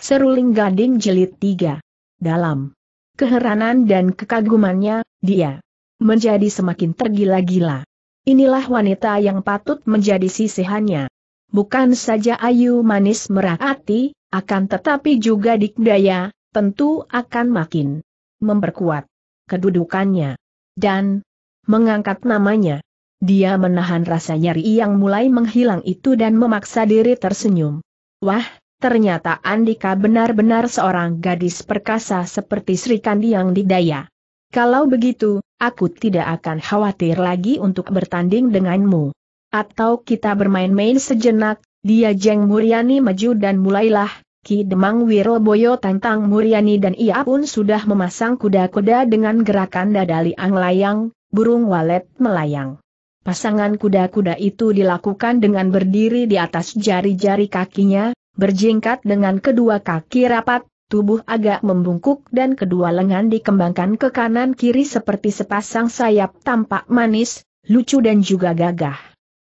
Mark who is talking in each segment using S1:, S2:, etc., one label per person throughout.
S1: Seruling Gading Jelit 3. Dalam keheranan dan kekagumannya, dia menjadi semakin tergila-gila. Inilah wanita yang patut menjadi sisihannya. Bukan saja ayu manis merahati, akan tetapi juga dikdaya, tentu akan makin memperkuat kedudukannya. Dan mengangkat namanya. Dia menahan rasa nyeri yang mulai menghilang itu dan memaksa diri tersenyum. Wah, ternyata Andika benar-benar seorang gadis perkasa seperti Sri Kandi yang didaya. Kalau begitu, aku tidak akan khawatir lagi untuk bertanding denganmu. Atau kita bermain-main sejenak, dia Jeng Muriani maju dan mulailah, Ki Demang Wiroboyo tantang Muriani dan ia pun sudah memasang kuda-kuda dengan gerakan dadali anglayang, layang, burung walet melayang. Pasangan kuda-kuda itu dilakukan dengan berdiri di atas jari-jari kakinya, berjingkat dengan kedua kaki rapat, tubuh agak membungkuk dan kedua lengan dikembangkan ke kanan kiri seperti sepasang sayap tampak manis, lucu dan juga gagah.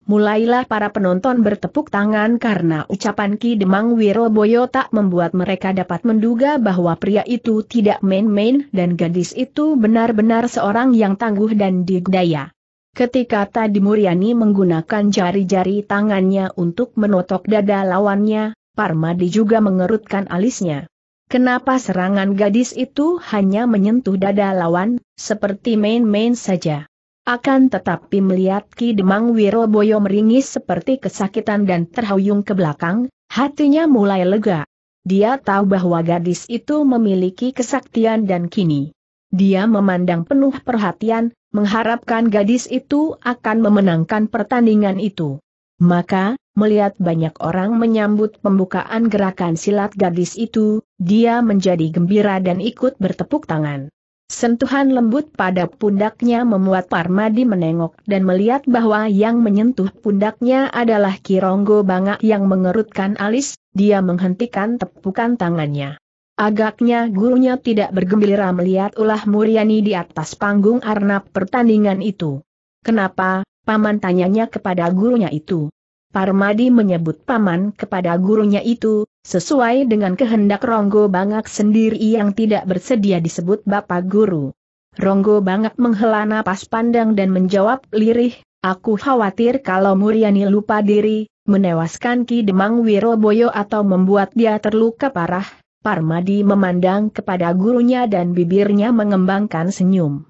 S1: Mulailah para penonton bertepuk tangan karena ucapan Ki Demang Wiroboyo tak membuat mereka dapat menduga bahwa pria itu tidak main-main dan gadis itu benar-benar seorang yang tangguh dan digdaya. Ketika tadi Muryani menggunakan jari-jari tangannya untuk menotok dada lawannya, Parmadi juga mengerutkan alisnya. Kenapa serangan gadis itu hanya menyentuh dada lawan, seperti main-main saja? Akan tetapi melihat Ki Demang Wiroboyo meringis seperti kesakitan dan terhuyung ke belakang, hatinya mulai lega. Dia tahu bahwa gadis itu memiliki kesaktian dan kini. Dia memandang penuh perhatian, mengharapkan gadis itu akan memenangkan pertandingan itu. Maka, melihat banyak orang menyambut pembukaan gerakan silat gadis itu, dia menjadi gembira dan ikut bertepuk tangan. Sentuhan lembut pada pundaknya membuat Parmadi menengok dan melihat bahwa yang menyentuh pundaknya adalah Kironggo Banga yang mengerutkan alis, dia menghentikan tepukan tangannya. Agaknya gurunya tidak bergembira melihat ulah Muriani di atas panggung arnab pertandingan itu. Kenapa, paman tanyanya kepada gurunya itu. Parmadi menyebut paman kepada gurunya itu, sesuai dengan kehendak Ronggo Bangak sendiri yang tidak bersedia disebut Bapak Guru. Ronggo Bangak menghela napas pandang dan menjawab lirih, aku khawatir kalau Muryani lupa diri, menewaskan Ki Demang Wiroboyo atau membuat dia terluka parah, Parmadi memandang kepada gurunya dan bibirnya mengembangkan senyum.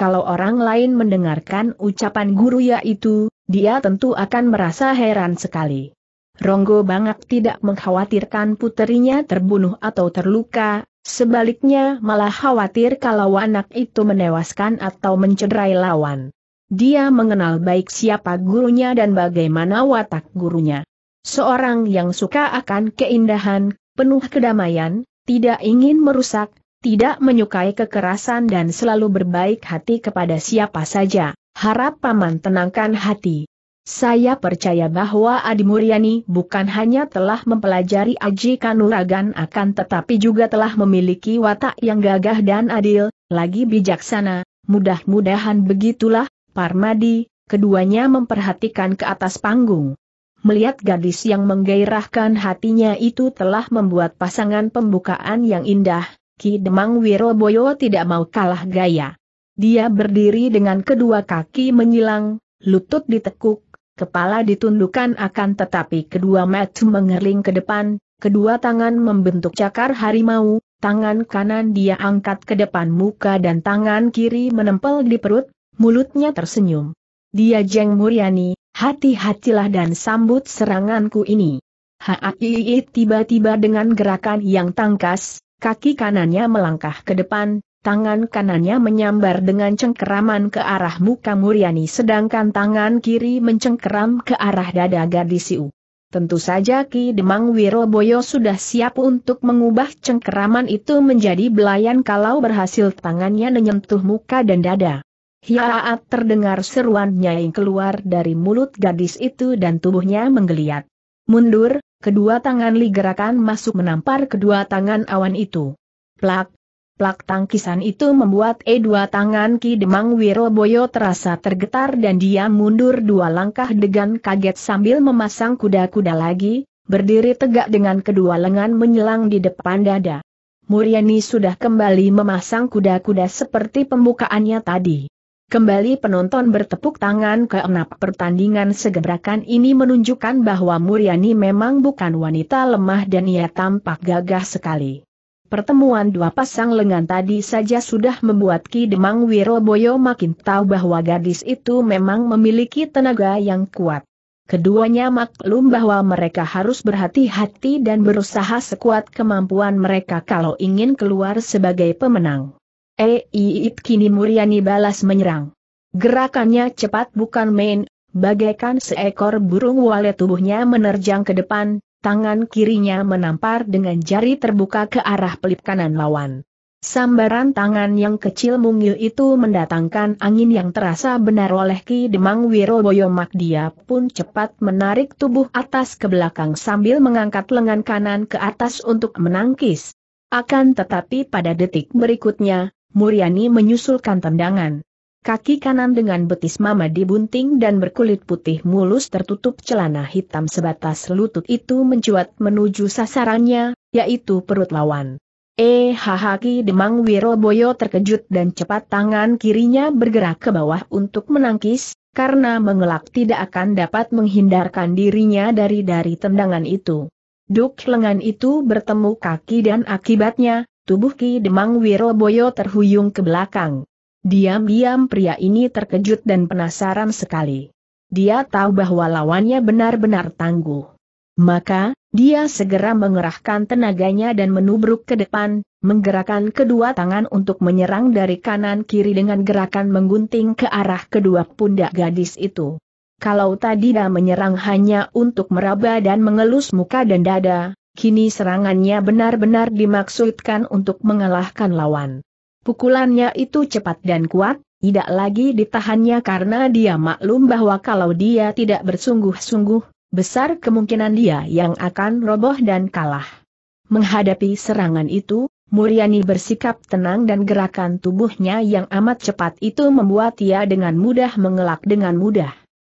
S1: Kalau orang lain mendengarkan ucapan guru yaitu, dia tentu akan merasa heran sekali. Ronggo Bangak tidak mengkhawatirkan puterinya terbunuh atau terluka, sebaliknya malah khawatir kalau anak itu menewaskan atau mencederai lawan. Dia mengenal baik siapa gurunya dan bagaimana watak gurunya. Seorang yang suka akan keindahan, penuh kedamaian, tidak ingin merusak, tidak menyukai kekerasan dan selalu berbaik hati kepada siapa saja. Harap Paman tenangkan hati. Saya percaya bahwa Adi Muryani bukan hanya telah mempelajari aji kanuragan akan tetapi juga telah memiliki watak yang gagah dan adil, lagi bijaksana, mudah-mudahan begitulah, Parmadi, keduanya memperhatikan ke atas panggung. Melihat gadis yang menggairahkan hatinya itu telah membuat pasangan pembukaan yang indah, Ki Demang Wiroboyo tidak mau kalah gaya. Dia berdiri dengan kedua kaki menyilang, lutut ditekuk, kepala ditundukkan akan tetapi kedua mata mengerling ke depan, kedua tangan membentuk cakar harimau, tangan kanan dia angkat ke depan muka dan tangan kiri menempel di perut, mulutnya tersenyum. Dia Jeng Muryani, hati-hatilah dan sambut seranganku ini. Haii tiba-tiba dengan gerakan yang tangkas, kaki kanannya melangkah ke depan, tangan kanannya menyambar dengan cengkeraman ke arah muka Muriani sedangkan tangan kiri mencengkeram ke arah dada gadis itu. Tentu saja Ki Demang Wiroboyo sudah siap untuk mengubah cengkeraman itu menjadi belayan kalau berhasil tangannya menyentuh muka dan dada. Hiaat terdengar seruan yang keluar dari mulut gadis itu dan tubuhnya menggeliat. Mundur, kedua tangan ligerakan masuk menampar kedua tangan awan itu. Plak, Plak tangkisan itu membuat E2 tangan Ki Demang Wiroboyo terasa tergetar dan dia mundur dua langkah dengan kaget sambil memasang kuda-kuda lagi, berdiri tegak dengan kedua lengan menyelang di depan dada. Muriani sudah kembali memasang kuda-kuda seperti pembukaannya tadi. Kembali penonton bertepuk tangan ke keenap pertandingan segebrakan ini menunjukkan bahwa Muriani memang bukan wanita lemah dan ia tampak gagah sekali. Pertemuan dua pasang lengan tadi saja sudah membuat Ki Demang Wiroboyo makin tahu bahwa gadis itu memang memiliki tenaga yang kuat. Keduanya maklum bahwa mereka harus berhati-hati dan berusaha sekuat kemampuan mereka kalau ingin keluar sebagai pemenang. Eiit eh, kini Muryani balas menyerang. Gerakannya cepat bukan main, bagaikan seekor burung walet tubuhnya menerjang ke depan, tangan kirinya menampar dengan jari terbuka ke arah pelip kanan lawan. Sambaran tangan yang kecil mungil itu mendatangkan angin yang terasa benar oleh Ki Demang Wiroboyo dia pun cepat menarik tubuh atas ke belakang sambil mengangkat lengan kanan ke atas untuk menangkis. Akan tetapi pada detik berikutnya, Muriani menyusulkan tendangan. Kaki kanan dengan betis mama dibunting dan berkulit putih mulus tertutup celana hitam sebatas lutut itu mencuat menuju sasarannya, yaitu perut lawan. Eh hahaki demang Wiroboyo terkejut dan cepat tangan kirinya bergerak ke bawah untuk menangkis, karena mengelak tidak akan dapat menghindarkan dirinya dari dari tendangan itu. Duk lengan itu bertemu kaki dan akibatnya, tubuh Ki Demang Wiroboyo terhuyung ke belakang. Diam-diam pria ini terkejut dan penasaran sekali. Dia tahu bahwa lawannya benar-benar tangguh. Maka, dia segera mengerahkan tenaganya dan menubruk ke depan, menggerakkan kedua tangan untuk menyerang dari kanan-kiri dengan gerakan menggunting ke arah kedua pundak gadis itu. Kalau tadi dia menyerang hanya untuk meraba dan mengelus muka dan dada, kini serangannya benar-benar dimaksudkan untuk mengalahkan lawan. Pukulannya itu cepat dan kuat, tidak lagi ditahannya karena dia maklum bahwa kalau dia tidak bersungguh-sungguh, besar kemungkinan dia yang akan roboh dan kalah. Menghadapi serangan itu, Muriani bersikap tenang dan gerakan tubuhnya yang amat cepat itu membuat ia dengan mudah mengelak dengan mudah.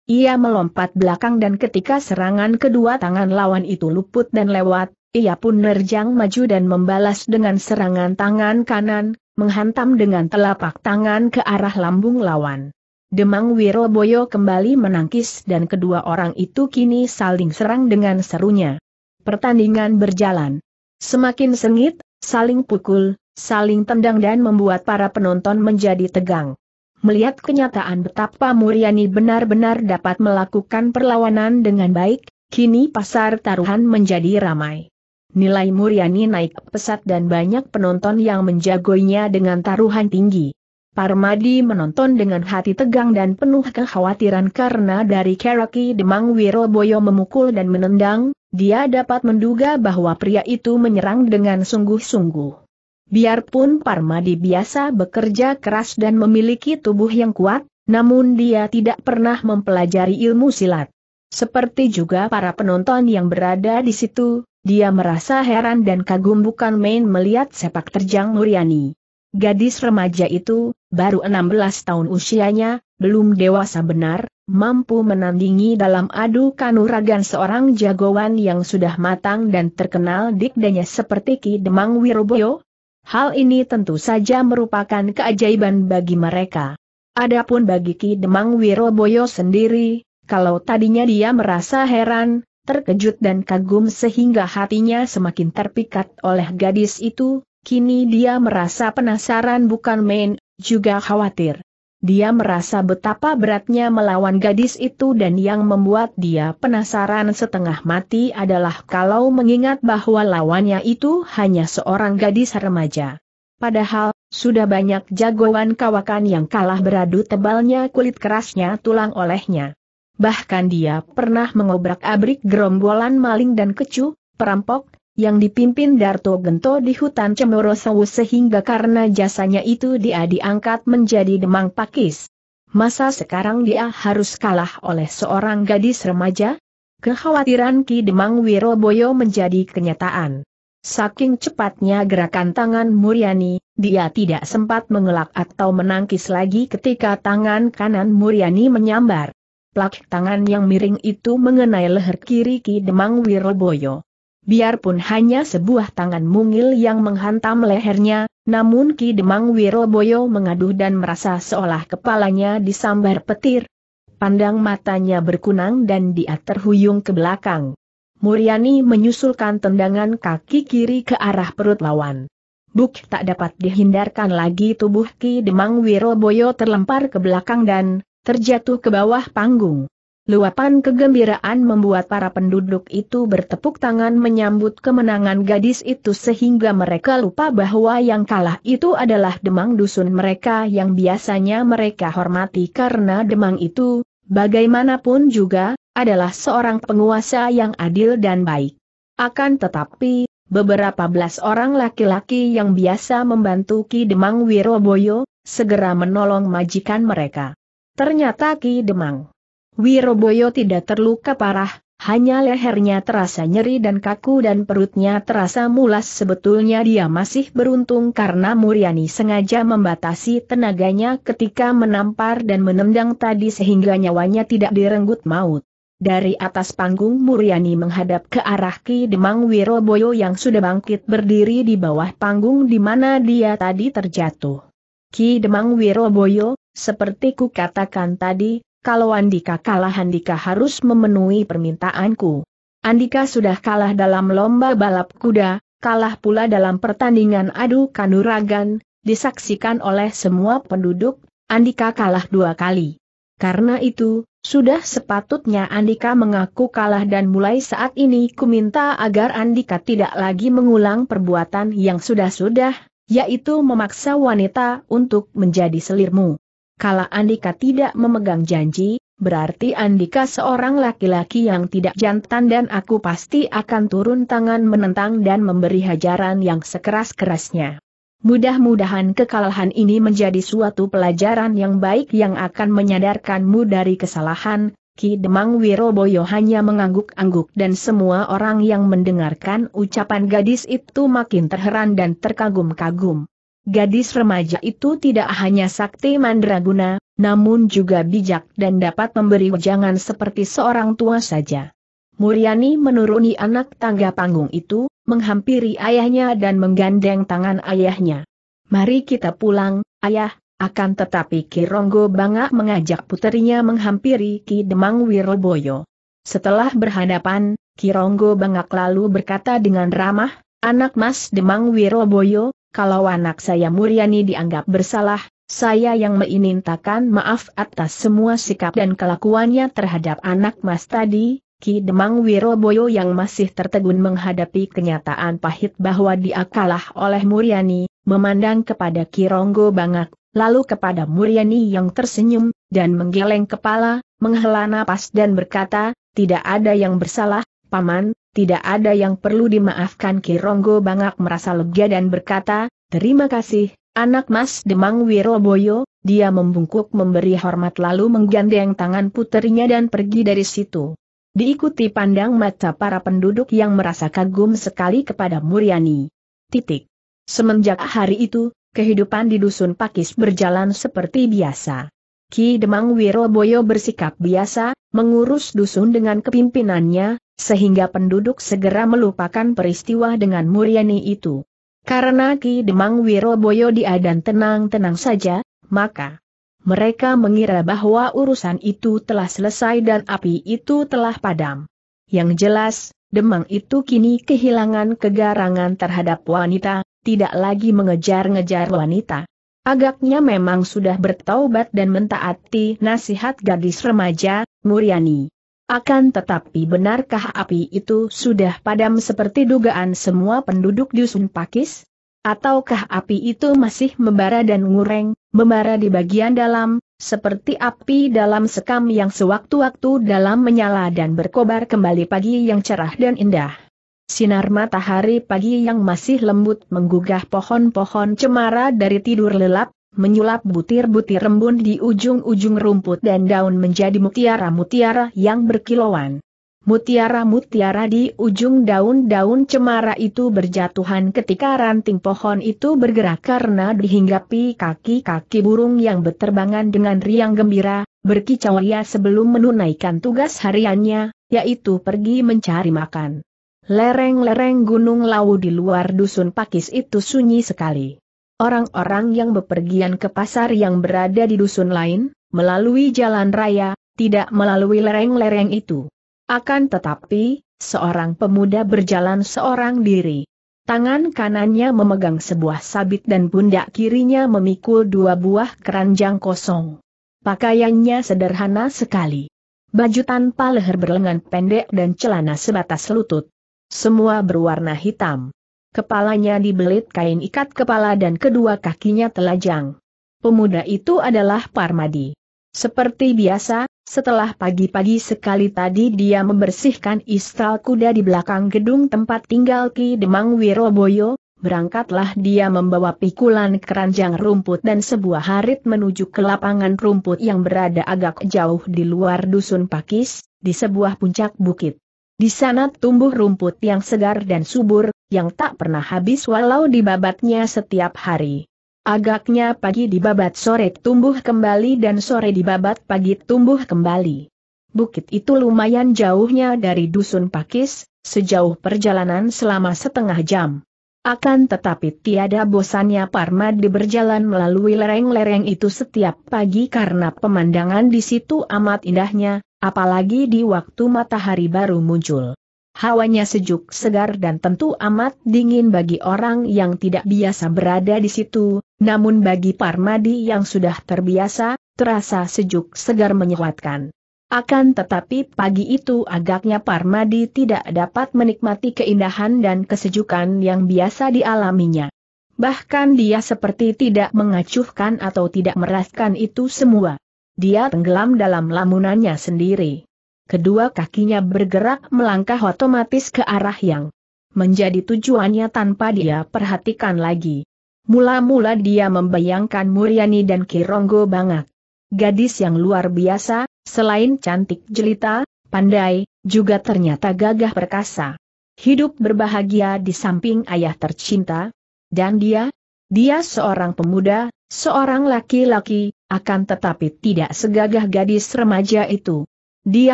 S1: Ia melompat belakang dan ketika serangan kedua tangan lawan itu luput dan lewat, ia pun nerjang maju dan membalas dengan serangan tangan kanan, menghantam dengan telapak tangan ke arah lambung lawan. Demang Wiroboyo kembali menangkis dan kedua orang itu kini saling serang dengan serunya. Pertandingan berjalan. Semakin sengit, saling pukul, saling tendang dan membuat para penonton menjadi tegang. Melihat kenyataan betapa Muriani benar-benar dapat melakukan perlawanan dengan baik, kini pasar taruhan menjadi ramai. Nilai Muriani naik pesat dan banyak penonton yang menjagonya dengan taruhan tinggi. Parmadi menonton dengan hati tegang dan penuh kekhawatiran karena dari Keraki Demang Wiroboyo memukul dan menendang, dia dapat menduga bahwa pria itu menyerang dengan sungguh-sungguh. Biarpun Parmadi biasa bekerja keras dan memiliki tubuh yang kuat, namun dia tidak pernah mempelajari ilmu silat. Seperti juga para penonton yang berada di situ, dia merasa heran dan kagum bukan main melihat sepak terjang Nuryani. Gadis remaja itu, baru 16 tahun usianya, belum dewasa benar, mampu menandingi dalam adu kanuragan seorang jagoan yang sudah matang dan terkenal dikdanya seperti Ki Demang Wiroboyo. Hal ini tentu saja merupakan keajaiban bagi mereka. Adapun bagi Ki Demang Wiroboyo sendiri, kalau tadinya dia merasa heran, terkejut dan kagum sehingga hatinya semakin terpikat oleh gadis itu, kini dia merasa penasaran bukan main, juga khawatir. Dia merasa betapa beratnya melawan gadis itu dan yang membuat dia penasaran setengah mati adalah kalau mengingat bahwa lawannya itu hanya seorang gadis remaja. Padahal, sudah banyak jagoan kawakan yang kalah beradu tebalnya kulit kerasnya tulang olehnya bahkan dia pernah mengobrak-abrik gerombolan maling dan kecu, perampok, yang dipimpin Darto Gento di hutan Sewu sehingga karena jasanya itu dia diangkat menjadi Demang Pakis. Masa sekarang dia harus kalah oleh seorang gadis remaja? Kekhawatiran Ki Demang Wiroboyo menjadi kenyataan. Saking cepatnya gerakan tangan Muriani, dia tidak sempat mengelak atau menangkis lagi ketika tangan kanan Muriani menyambar. Plak tangan yang miring itu mengenai leher kiri Ki Demang Wiroboyo. Biarpun hanya sebuah tangan mungil yang menghantam lehernya, namun Ki Demang Wiroboyo mengaduh dan merasa seolah kepalanya disambar petir. Pandang matanya berkunang dan dia terhuyung ke belakang. Muriani menyusulkan tendangan kaki kiri ke arah perut lawan. Buk tak dapat dihindarkan lagi tubuh Ki Demang Wiroboyo terlempar ke belakang dan, terjatuh ke bawah panggung. Luapan kegembiraan membuat para penduduk itu bertepuk tangan menyambut kemenangan gadis itu sehingga mereka lupa bahwa yang kalah itu adalah demang dusun mereka yang biasanya mereka hormati karena demang itu, bagaimanapun juga, adalah seorang penguasa yang adil dan baik. Akan tetapi, beberapa belas orang laki-laki yang biasa membantu Ki Demang Wiroboyo, segera menolong majikan mereka. Ternyata Ki Demang. Wiroboyo tidak terluka parah, hanya lehernya terasa nyeri dan kaku dan perutnya terasa mulas sebetulnya dia masih beruntung karena Muriani sengaja membatasi tenaganya ketika menampar dan menendang tadi sehingga nyawanya tidak direnggut maut. Dari atas panggung Muriani menghadap ke arah Ki Demang Wiroboyo yang sudah bangkit berdiri di bawah panggung di mana dia tadi terjatuh. Ki Demang Wiroboyo, seperti ku katakan tadi, kalau Andika kalah Andika harus memenuhi permintaanku. Andika sudah kalah dalam lomba balap kuda, kalah pula dalam pertandingan adu kanuragan, disaksikan oleh semua penduduk, Andika kalah dua kali. Karena itu, sudah sepatutnya Andika mengaku kalah dan mulai saat ini ku minta agar Andika tidak lagi mengulang perbuatan yang sudah-sudah, yaitu memaksa wanita untuk menjadi selirmu. Kalau Andika tidak memegang janji, berarti Andika seorang laki-laki yang tidak jantan dan aku pasti akan turun tangan menentang dan memberi hajaran yang sekeras-kerasnya. Mudah-mudahan kekalahan ini menjadi suatu pelajaran yang baik yang akan menyadarkanmu dari kesalahan, Ki Demang Wiroboyo hanya mengangguk-angguk dan semua orang yang mendengarkan ucapan gadis itu makin terheran dan terkagum-kagum. Gadis remaja itu tidak hanya sakti mandraguna, namun juga bijak dan dapat memberi wejangan seperti seorang tua saja. Muriani menuruni anak tangga panggung itu, menghampiri ayahnya dan menggandeng tangan ayahnya. Mari kita pulang, ayah, akan tetapi Ki Ronggo Banga mengajak puterinya menghampiri Ki Demang Wiroboyo. Setelah berhadapan, Ki Ronggo Banga lalu berkata dengan ramah, Anak Mas Demang Wiroboyo, kalau anak saya Muryani dianggap bersalah, saya yang meinintakan maaf atas semua sikap dan kelakuannya terhadap anak mas tadi, Ki Demang Wiroboyo yang masih tertegun menghadapi kenyataan pahit bahwa dia kalah oleh Muryani, memandang kepada Ki Ronggo Bangak, lalu kepada Muryani yang tersenyum, dan menggeleng kepala, menghela napas dan berkata, tidak ada yang bersalah, Paman, tidak ada yang perlu dimaafkan Kironggo Bangak merasa lega dan berkata, terima kasih, anak mas Demang Wiroboyo, dia membungkuk memberi hormat lalu menggandeng tangan putrinya dan pergi dari situ. Diikuti pandang mata para penduduk yang merasa kagum sekali kepada Muriani. Titik. Semenjak hari itu, kehidupan di Dusun Pakis berjalan seperti biasa. Ki Demang Wiroboyo bersikap biasa, mengurus dusun dengan kepimpinannya, sehingga penduduk segera melupakan peristiwa dengan Muriani itu. Karena Ki Demang Wiroboyo diadan tenang-tenang saja, maka mereka mengira bahwa urusan itu telah selesai dan api itu telah padam. Yang jelas, Demang itu kini kehilangan kegarangan terhadap wanita, tidak lagi mengejar-ngejar wanita. Agaknya memang sudah bertaubat dan mentaati nasihat gadis remaja, Muriani. Akan tetapi benarkah api itu sudah padam seperti dugaan semua penduduk dusun Pakis? Ataukah api itu masih membara dan ngureng, membara di bagian dalam, seperti api dalam sekam yang sewaktu-waktu dalam menyala dan berkobar kembali pagi yang cerah dan indah? Sinar matahari pagi yang masih lembut menggugah pohon-pohon cemara dari tidur lelap, menyulap butir-butir embun di ujung-ujung rumput dan daun menjadi mutiara-mutiara yang berkilauan. Mutiara-mutiara di ujung daun-daun cemara itu berjatuhan ketika ranting pohon itu bergerak karena dihinggapi kaki-kaki burung yang berterbangan dengan riang gembira, berkicau ia sebelum menunaikan tugas hariannya, yaitu pergi mencari makan. Lereng-lereng gunung lawu di luar dusun Pakis itu sunyi sekali. Orang-orang yang bepergian ke pasar yang berada di dusun lain, melalui jalan raya, tidak melalui lereng-lereng itu. Akan tetapi, seorang pemuda berjalan seorang diri. Tangan kanannya memegang sebuah sabit dan pundak kirinya memikul dua buah keranjang kosong. Pakaiannya sederhana sekali. Baju tanpa leher berlengan pendek dan celana sebatas lutut. Semua berwarna hitam. Kepalanya dibelit kain ikat kepala dan kedua kakinya telanjang. Pemuda itu adalah Parmadi. Seperti biasa, setelah pagi-pagi sekali tadi dia membersihkan istal kuda di belakang gedung tempat tinggal Ki Demang Wiroboyo, berangkatlah dia membawa pikulan keranjang rumput dan sebuah harit menuju ke lapangan rumput yang berada agak jauh di luar dusun Pakis, di sebuah puncak bukit. Di sana tumbuh rumput yang segar dan subur, yang tak pernah habis walau dibabatnya setiap hari. Agaknya pagi dibabat sore tumbuh kembali dan sore dibabat pagi tumbuh kembali. Bukit itu lumayan jauhnya dari Dusun Pakis, sejauh perjalanan selama setengah jam. Akan tetapi tiada bosannya Parmadi berjalan melalui lereng-lereng itu setiap pagi karena pemandangan di situ amat indahnya, apalagi di waktu matahari baru muncul. Hawanya sejuk segar dan tentu amat dingin bagi orang yang tidak biasa berada di situ, namun bagi Parmadi yang sudah terbiasa, terasa sejuk segar menyewatkan. Akan tetapi pagi itu agaknya Parmadi tidak dapat menikmati keindahan dan kesejukan yang biasa dialaminya. Bahkan dia seperti tidak mengacuhkan atau tidak merasakan itu semua dia tenggelam dalam lamunannya sendiri. Kedua kakinya bergerak melangkah otomatis ke arah yang menjadi tujuannya tanpa dia perhatikan lagi. Mula-mula dia membayangkan Muriani dan Kironggo banget. Gadis yang luar biasa, selain cantik jelita, pandai, juga ternyata gagah perkasa. Hidup berbahagia di samping ayah tercinta, dan dia, dia seorang pemuda, seorang laki-laki, akan tetapi tidak segagah gadis remaja itu. Dia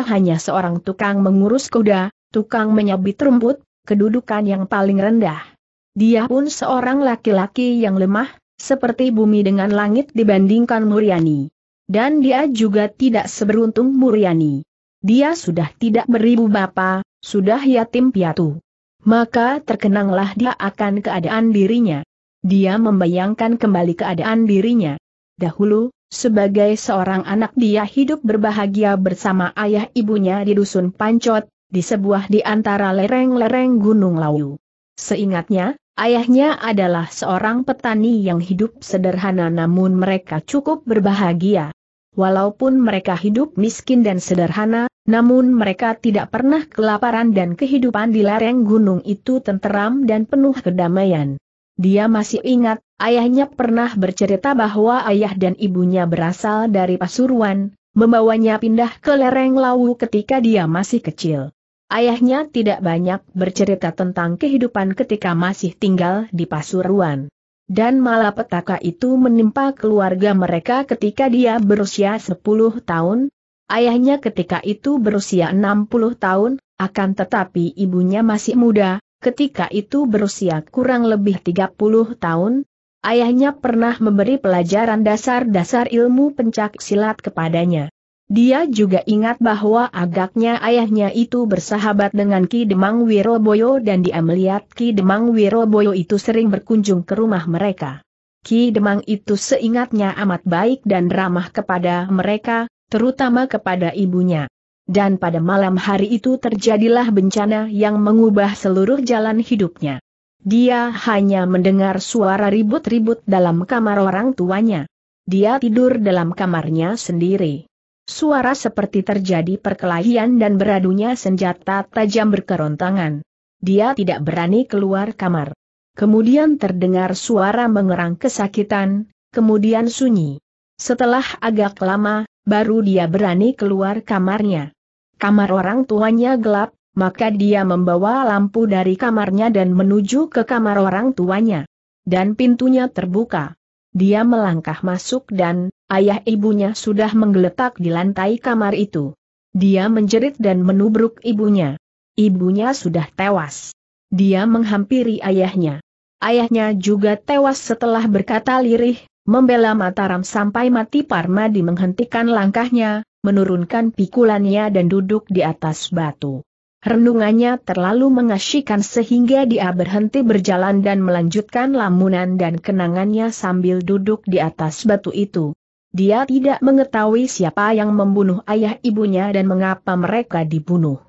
S1: hanya seorang tukang mengurus kuda, tukang menyabit rumput, kedudukan yang paling rendah. Dia pun seorang laki-laki yang lemah, seperti bumi dengan langit dibandingkan Muriani. Dan dia juga tidak seberuntung Muriani. Dia sudah tidak beribu bapa, sudah yatim piatu. Maka terkenanglah dia akan keadaan dirinya. Dia membayangkan kembali keadaan dirinya. Dahulu, sebagai seorang anak dia hidup berbahagia bersama ayah ibunya di dusun Pancot, di sebuah di antara lereng-lereng Gunung Lawu. Seingatnya, ayahnya adalah seorang petani yang hidup sederhana namun mereka cukup berbahagia. Walaupun mereka hidup miskin dan sederhana, namun mereka tidak pernah kelaparan dan kehidupan di lereng gunung itu tenteram dan penuh kedamaian. Dia masih ingat, ayahnya pernah bercerita bahwa ayah dan ibunya berasal dari Pasuruan, membawanya pindah ke lereng Lawu ketika dia masih kecil. Ayahnya tidak banyak bercerita tentang kehidupan ketika masih tinggal di Pasuruan. Dan malapetaka itu menimpa keluarga mereka ketika dia berusia 10 tahun. Ayahnya ketika itu berusia 60 tahun, akan tetapi ibunya masih muda, ketika itu berusia kurang lebih 30 tahun, ayahnya pernah memberi pelajaran dasar-dasar ilmu pencak silat kepadanya. Dia juga ingat bahwa agaknya ayahnya itu bersahabat dengan Ki Demang Wiroboyo dan dia melihat Ki Demang Wiroboyo itu sering berkunjung ke rumah mereka. Ki Demang itu seingatnya amat baik dan ramah kepada mereka, terutama kepada ibunya. Dan pada malam hari itu terjadilah bencana yang mengubah seluruh jalan hidupnya. Dia hanya mendengar suara ribut-ribut dalam kamar orang tuanya. Dia tidur dalam kamarnya sendiri. Suara seperti terjadi perkelahian dan beradunya senjata tajam berkerontangan. Dia tidak berani keluar kamar. Kemudian terdengar suara mengerang kesakitan, kemudian sunyi. Setelah agak lama, baru dia berani keluar kamarnya. Kamar orang tuanya gelap, maka dia membawa lampu dari kamarnya dan menuju ke kamar orang tuanya. Dan pintunya terbuka. Dia melangkah masuk dan, ayah ibunya sudah menggeletak di lantai kamar itu. Dia menjerit dan menubruk ibunya. Ibunya sudah tewas. Dia menghampiri ayahnya. Ayahnya juga tewas setelah berkata lirih, membela Mataram sampai mati Parmadi menghentikan langkahnya, menurunkan pikulannya dan duduk di atas batu. Renungannya terlalu mengasyikan sehingga dia berhenti berjalan dan melanjutkan lamunan dan kenangannya sambil duduk di atas batu itu. Dia tidak mengetahui siapa yang membunuh ayah ibunya dan mengapa mereka dibunuh.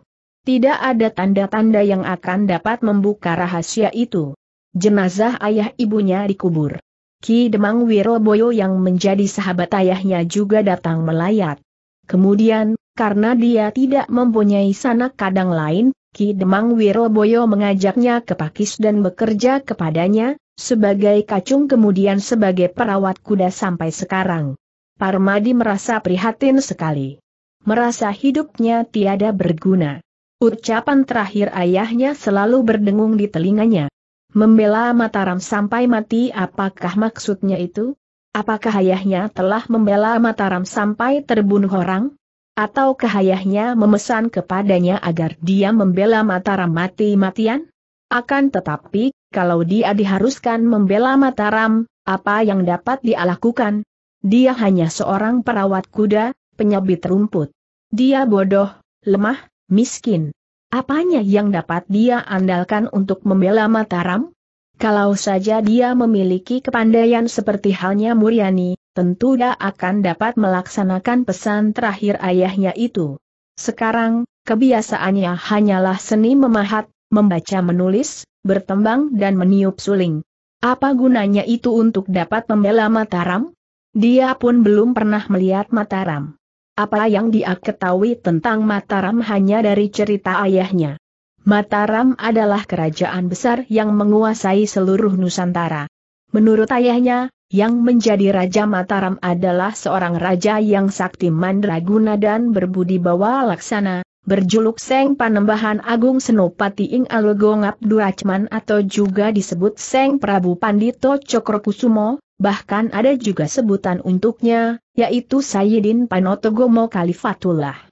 S1: Tidak ada tanda-tanda yang akan dapat membuka rahasia itu. Jenazah ayah ibunya dikubur. Ki Demang Wiroboyo yang menjadi sahabat ayahnya juga datang melayat. Kemudian, karena dia tidak mempunyai sanak kadang lain, Ki Demang Wiroboyo mengajaknya ke Pakis dan bekerja kepadanya, sebagai kacung kemudian sebagai perawat kuda sampai sekarang. Parmadi merasa prihatin sekali. Merasa hidupnya tiada berguna. Ucapan terakhir ayahnya selalu berdengung di telinganya. Membela Mataram sampai mati apakah maksudnya itu? Apakah ayahnya telah membela Mataram sampai terbunuh orang? Atau kehayahnya memesan kepadanya agar dia membela Mataram mati-matian? Akan tetapi, kalau dia diharuskan membela Mataram, apa yang dapat dia lakukan? Dia hanya seorang perawat kuda, penyabit rumput. Dia bodoh, lemah, miskin. Apanya yang dapat dia andalkan untuk membela Mataram? Kalau saja dia memiliki kepandaian seperti halnya Muryani, tentu dia akan dapat melaksanakan pesan terakhir ayahnya itu. Sekarang, kebiasaannya hanyalah seni memahat, membaca menulis, bertembang dan meniup suling. Apa gunanya itu untuk dapat membela Mataram? Dia pun belum pernah melihat Mataram. Apa yang dia ketahui tentang Mataram hanya dari cerita ayahnya. Mataram adalah kerajaan besar yang menguasai seluruh Nusantara. Menurut ayahnya, yang menjadi Raja Mataram adalah seorang raja yang sakti mandraguna dan berbudi bawa laksana, berjuluk Seng Panembahan Agung Senopati Ing Alugongap Duracman atau juga disebut Seng Prabu Pandito Cokrokusumo, bahkan ada juga sebutan untuknya, yaitu Sayyidin Panotogomo Kalifatullah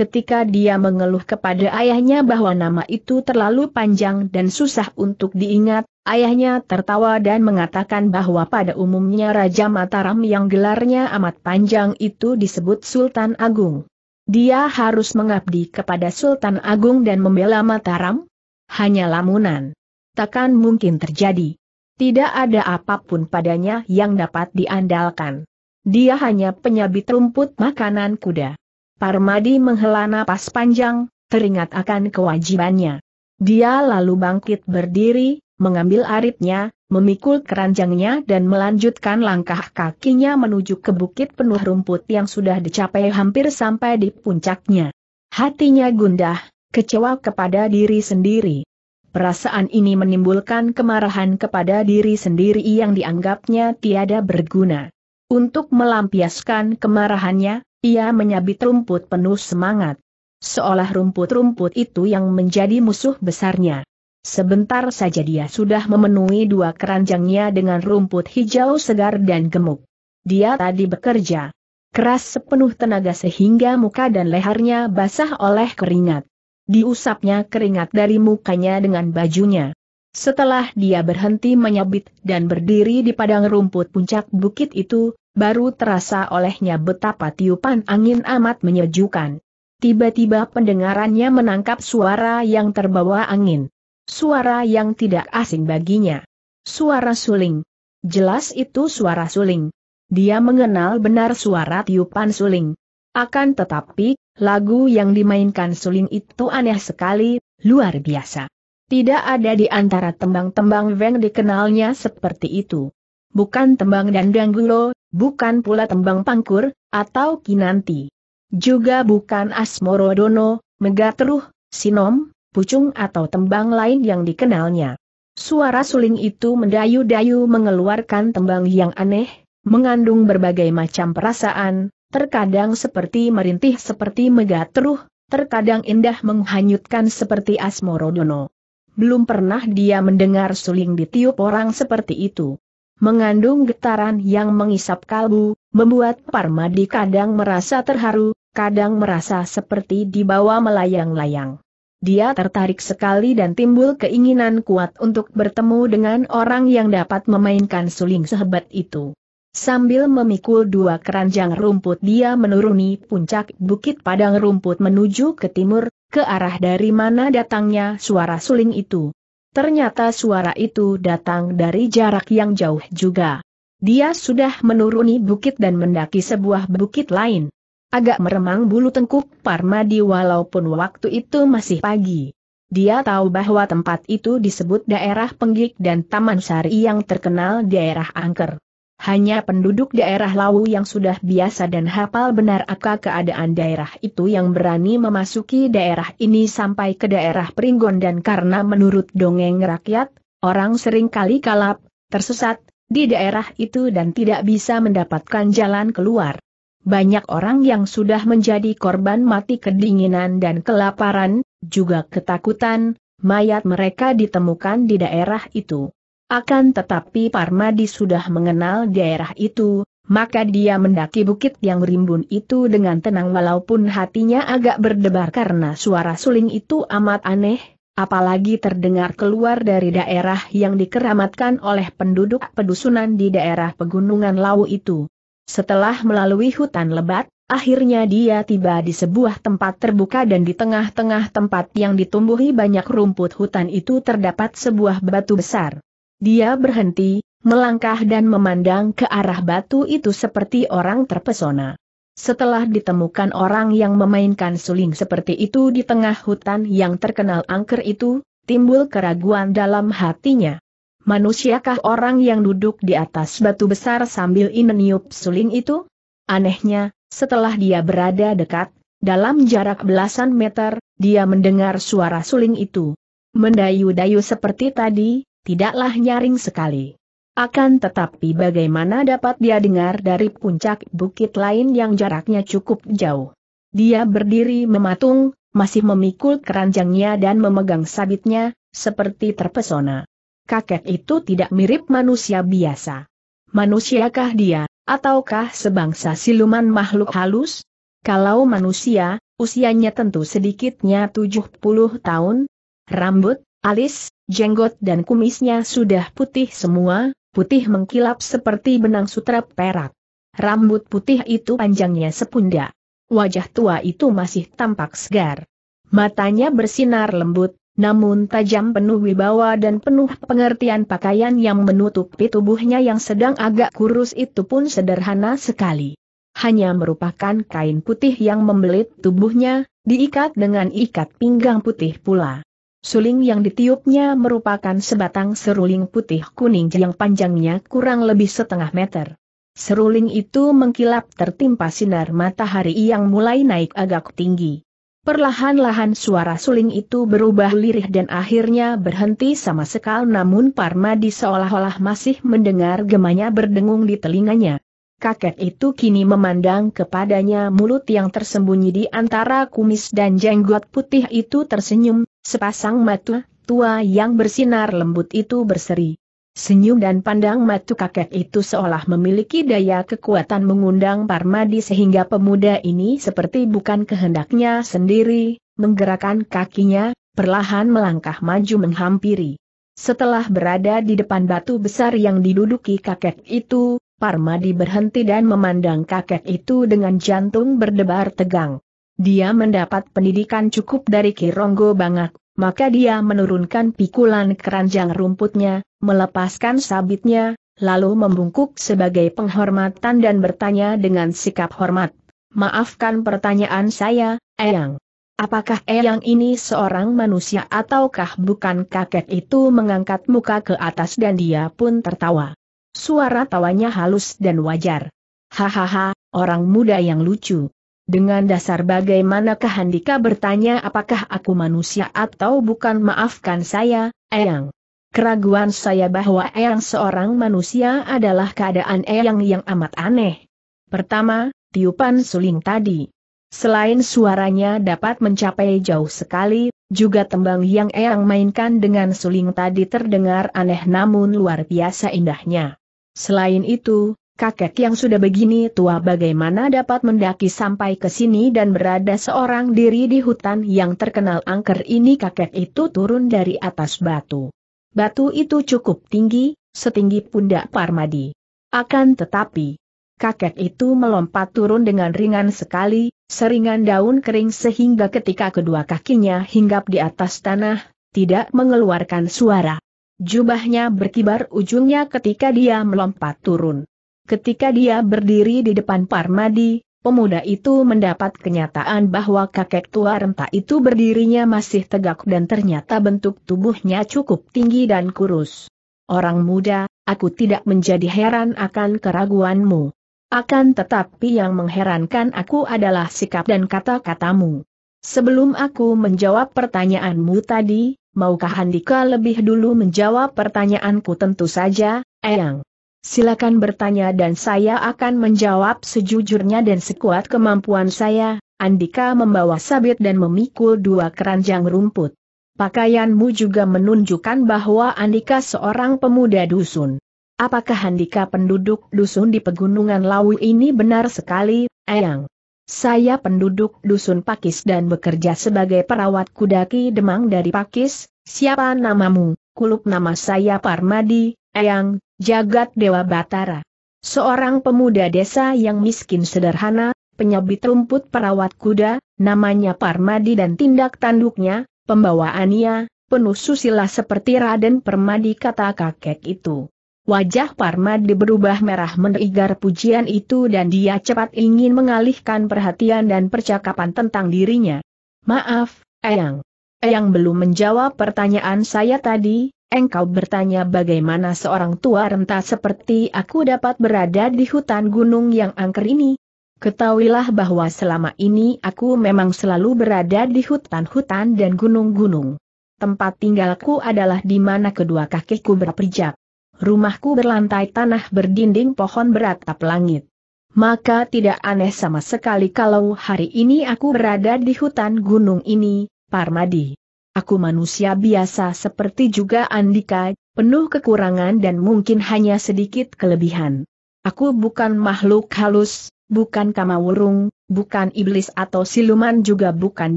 S1: ketika dia mengeluh kepada ayahnya bahwa nama itu terlalu panjang dan susah untuk diingat, ayahnya tertawa dan mengatakan bahwa pada umumnya Raja Mataram yang gelarnya amat panjang itu disebut Sultan Agung. Dia harus mengabdi kepada Sultan Agung dan membela Mataram? Hanya lamunan. Takkan mungkin terjadi. Tidak ada apapun padanya yang dapat diandalkan. Dia hanya penyabit rumput makanan kuda. Parmadi menghela napas panjang, teringat akan kewajibannya. Dia lalu bangkit berdiri, mengambil aritnya, memikul keranjangnya dan melanjutkan langkah kakinya menuju ke bukit penuh rumput yang sudah dicapai hampir sampai di puncaknya. Hatinya gundah, kecewa kepada diri sendiri. Perasaan ini menimbulkan kemarahan kepada diri sendiri yang dianggapnya tiada berguna. Untuk melampiaskan kemarahannya, ia menyabit rumput penuh semangat. Seolah rumput-rumput itu yang menjadi musuh besarnya. Sebentar saja dia sudah memenuhi dua keranjangnya dengan rumput hijau segar dan gemuk. Dia tadi bekerja keras sepenuh tenaga sehingga muka dan lehernya basah oleh keringat. Diusapnya keringat dari mukanya dengan bajunya. Setelah dia berhenti menyabit dan berdiri di padang rumput puncak bukit itu, baru terasa olehnya betapa tiupan angin amat menyejukkan. Tiba-tiba pendengarannya menangkap suara yang terbawa angin. Suara yang tidak asing baginya. Suara suling. Jelas itu suara suling. Dia mengenal benar suara tiupan suling. Akan tetapi, lagu yang dimainkan suling itu aneh sekali, luar biasa. Tidak ada di antara tembang-tembang Weng dikenalnya seperti itu. Bukan tembang dan danggulo, bukan pula tembang pangkur, atau kinanti. Juga bukan asmorodono, megateruh, sinom, pucung atau tembang lain yang dikenalnya. Suara suling itu mendayu-dayu mengeluarkan tembang yang aneh, mengandung berbagai macam perasaan, terkadang seperti merintih seperti megateruh, terkadang indah menghanyutkan seperti asmorodono. Belum pernah dia mendengar suling ditiup orang seperti itu mengandung getaran yang mengisap kalbu, membuat Parmadi kadang merasa terharu, kadang merasa seperti dibawa melayang-layang. Dia tertarik sekali dan timbul keinginan kuat untuk bertemu dengan orang yang dapat memainkan suling sehebat itu. Sambil memikul dua keranjang rumput dia menuruni puncak bukit padang rumput menuju ke timur, ke arah dari mana datangnya suara suling itu. Ternyata suara itu datang dari jarak yang jauh juga. Dia sudah menuruni bukit dan mendaki sebuah bukit lain. Agak meremang bulu tengkuk Parmadi walaupun waktu itu masih pagi. Dia tahu bahwa tempat itu disebut daerah penggik dan taman sari yang terkenal daerah angker hanya penduduk daerah Lawu yang sudah biasa dan hafal benar akan keadaan daerah itu yang berani memasuki daerah ini sampai ke daerah Pringgon dan karena menurut dongeng rakyat, orang sering kali kalap, tersesat, di daerah itu dan tidak bisa mendapatkan jalan keluar. Banyak orang yang sudah menjadi korban mati kedinginan dan kelaparan, juga ketakutan, mayat mereka ditemukan di daerah itu. Akan tetapi Parmadi sudah mengenal daerah itu, maka dia mendaki bukit yang rimbun itu dengan tenang walaupun hatinya agak berdebar karena suara suling itu amat aneh, apalagi terdengar keluar dari daerah yang dikeramatkan oleh penduduk pedusunan di daerah pegunungan Lawu itu. Setelah melalui hutan lebat, akhirnya dia tiba di sebuah tempat terbuka dan di tengah-tengah tempat yang ditumbuhi banyak rumput hutan itu terdapat sebuah batu besar. Dia berhenti, melangkah dan memandang ke arah batu itu seperti orang terpesona. Setelah ditemukan orang yang memainkan suling seperti itu di tengah hutan yang terkenal angker itu, timbul keraguan dalam hatinya. Manusiakah orang yang duduk di atas batu besar sambil meniup suling itu? Anehnya, setelah dia berada dekat, dalam jarak belasan meter, dia mendengar suara suling itu. Mendayu-dayu seperti tadi, tidaklah nyaring sekali. Akan tetapi bagaimana dapat dia dengar dari puncak bukit lain yang jaraknya cukup jauh. Dia berdiri mematung, masih memikul keranjangnya dan memegang sabitnya, seperti terpesona. Kakek itu tidak mirip manusia biasa. Manusiakah dia, ataukah sebangsa siluman makhluk halus? Kalau manusia, usianya tentu sedikitnya 70 tahun. Rambut, alis, jenggot dan kumisnya sudah putih semua, putih mengkilap seperti benang sutra perak. Rambut putih itu panjangnya sepunda. Wajah tua itu masih tampak segar. Matanya bersinar lembut, namun tajam penuh wibawa dan penuh pengertian pakaian yang menutupi tubuhnya yang sedang agak kurus itu pun sederhana sekali. Hanya merupakan kain putih yang membelit tubuhnya, diikat dengan ikat pinggang putih pula. Suling yang ditiupnya merupakan sebatang seruling putih kuning yang panjangnya kurang lebih setengah meter. Seruling itu mengkilap tertimpa sinar matahari yang mulai naik agak tinggi. Perlahan-lahan suara suling itu berubah lirih dan akhirnya berhenti sama sekali namun Parmadi seolah-olah masih mendengar gemanya berdengung di telinganya kakek itu kini memandang kepadanya mulut yang tersembunyi di antara kumis dan jenggot putih itu tersenyum, sepasang mata tua yang bersinar lembut itu berseri. Senyum dan pandang mata kakek itu seolah memiliki daya kekuatan mengundang Parmadi sehingga pemuda ini seperti bukan kehendaknya sendiri, menggerakkan kakinya, perlahan melangkah maju menghampiri. Setelah berada di depan batu besar yang diduduki kakek itu, Parmadi berhenti dan memandang kakek itu dengan jantung berdebar tegang. Dia mendapat pendidikan cukup dari Kironggo Bangak, maka dia menurunkan pikulan keranjang rumputnya, melepaskan sabitnya, lalu membungkuk sebagai penghormatan dan bertanya dengan sikap hormat. Maafkan pertanyaan saya, Eyang. Apakah Eyang ini seorang manusia ataukah bukan kakek itu mengangkat muka ke atas dan dia pun tertawa. Suara tawanya halus dan wajar. Hahaha, orang muda yang lucu. Dengan dasar bagaimana Handika bertanya apakah aku manusia atau bukan maafkan saya, Eyang. Keraguan saya bahwa Eyang seorang manusia adalah keadaan Eyang yang amat aneh. Pertama, tiupan suling tadi. Selain suaranya dapat mencapai jauh sekali, juga tembang yang Eyang mainkan dengan suling tadi terdengar aneh namun luar biasa indahnya. Selain itu, kakek yang sudah begini tua bagaimana dapat mendaki sampai ke sini dan berada seorang diri di hutan yang terkenal angker ini kakek itu turun dari atas batu. Batu itu cukup tinggi, setinggi pundak Parmadi. Akan tetapi, kakek itu melompat turun dengan ringan sekali, seringan daun kering sehingga ketika kedua kakinya hinggap di atas tanah, tidak mengeluarkan suara. Jubahnya berkibar ujungnya ketika dia melompat turun. Ketika dia berdiri di depan Parmadi, pemuda itu mendapat kenyataan bahwa kakek tua renta itu berdirinya masih tegak dan ternyata bentuk tubuhnya cukup tinggi dan kurus. Orang muda, aku tidak menjadi heran akan keraguanmu. Akan tetapi yang mengherankan aku adalah sikap dan kata-katamu. Sebelum aku menjawab pertanyaanmu tadi, Maukah Handika lebih dulu menjawab pertanyaanku tentu saja, Eyang? Silakan bertanya dan saya akan menjawab sejujurnya dan sekuat kemampuan saya, Andika membawa sabit dan memikul dua keranjang rumput. Pakaianmu juga menunjukkan bahwa Andika seorang pemuda dusun. Apakah Andika penduduk dusun di pegunungan Lawu ini benar sekali, Eyang? Saya penduduk dusun Pakis dan bekerja sebagai perawat kudaki Demang dari Pakis, siapa namamu? Kulup nama saya Parmadi, Eyang, Jagat Dewa Batara. Seorang pemuda desa yang miskin sederhana, penyabit rumput perawat kuda, namanya Parmadi dan tindak tanduknya, pembawaannya, penuh susila seperti Raden Permadi kata kakek itu. Wajah Parmadi berubah merah mendengar pujian itu dan dia cepat ingin mengalihkan perhatian dan percakapan tentang dirinya. Maaf, Eyang. Eyang belum menjawab pertanyaan saya tadi, engkau bertanya bagaimana seorang tua renta seperti aku dapat berada di hutan gunung yang angker ini. Ketahuilah bahwa selama ini aku memang selalu berada di hutan-hutan dan gunung-gunung. Tempat tinggalku adalah di mana kedua kakiku berpijak rumahku berlantai tanah berdinding pohon beratap langit. Maka tidak aneh sama sekali kalau hari ini aku berada di hutan gunung ini, Parmadi. Aku manusia biasa seperti juga Andika, penuh kekurangan dan mungkin hanya sedikit kelebihan. Aku bukan makhluk halus, bukan kamawurung, bukan iblis atau siluman juga bukan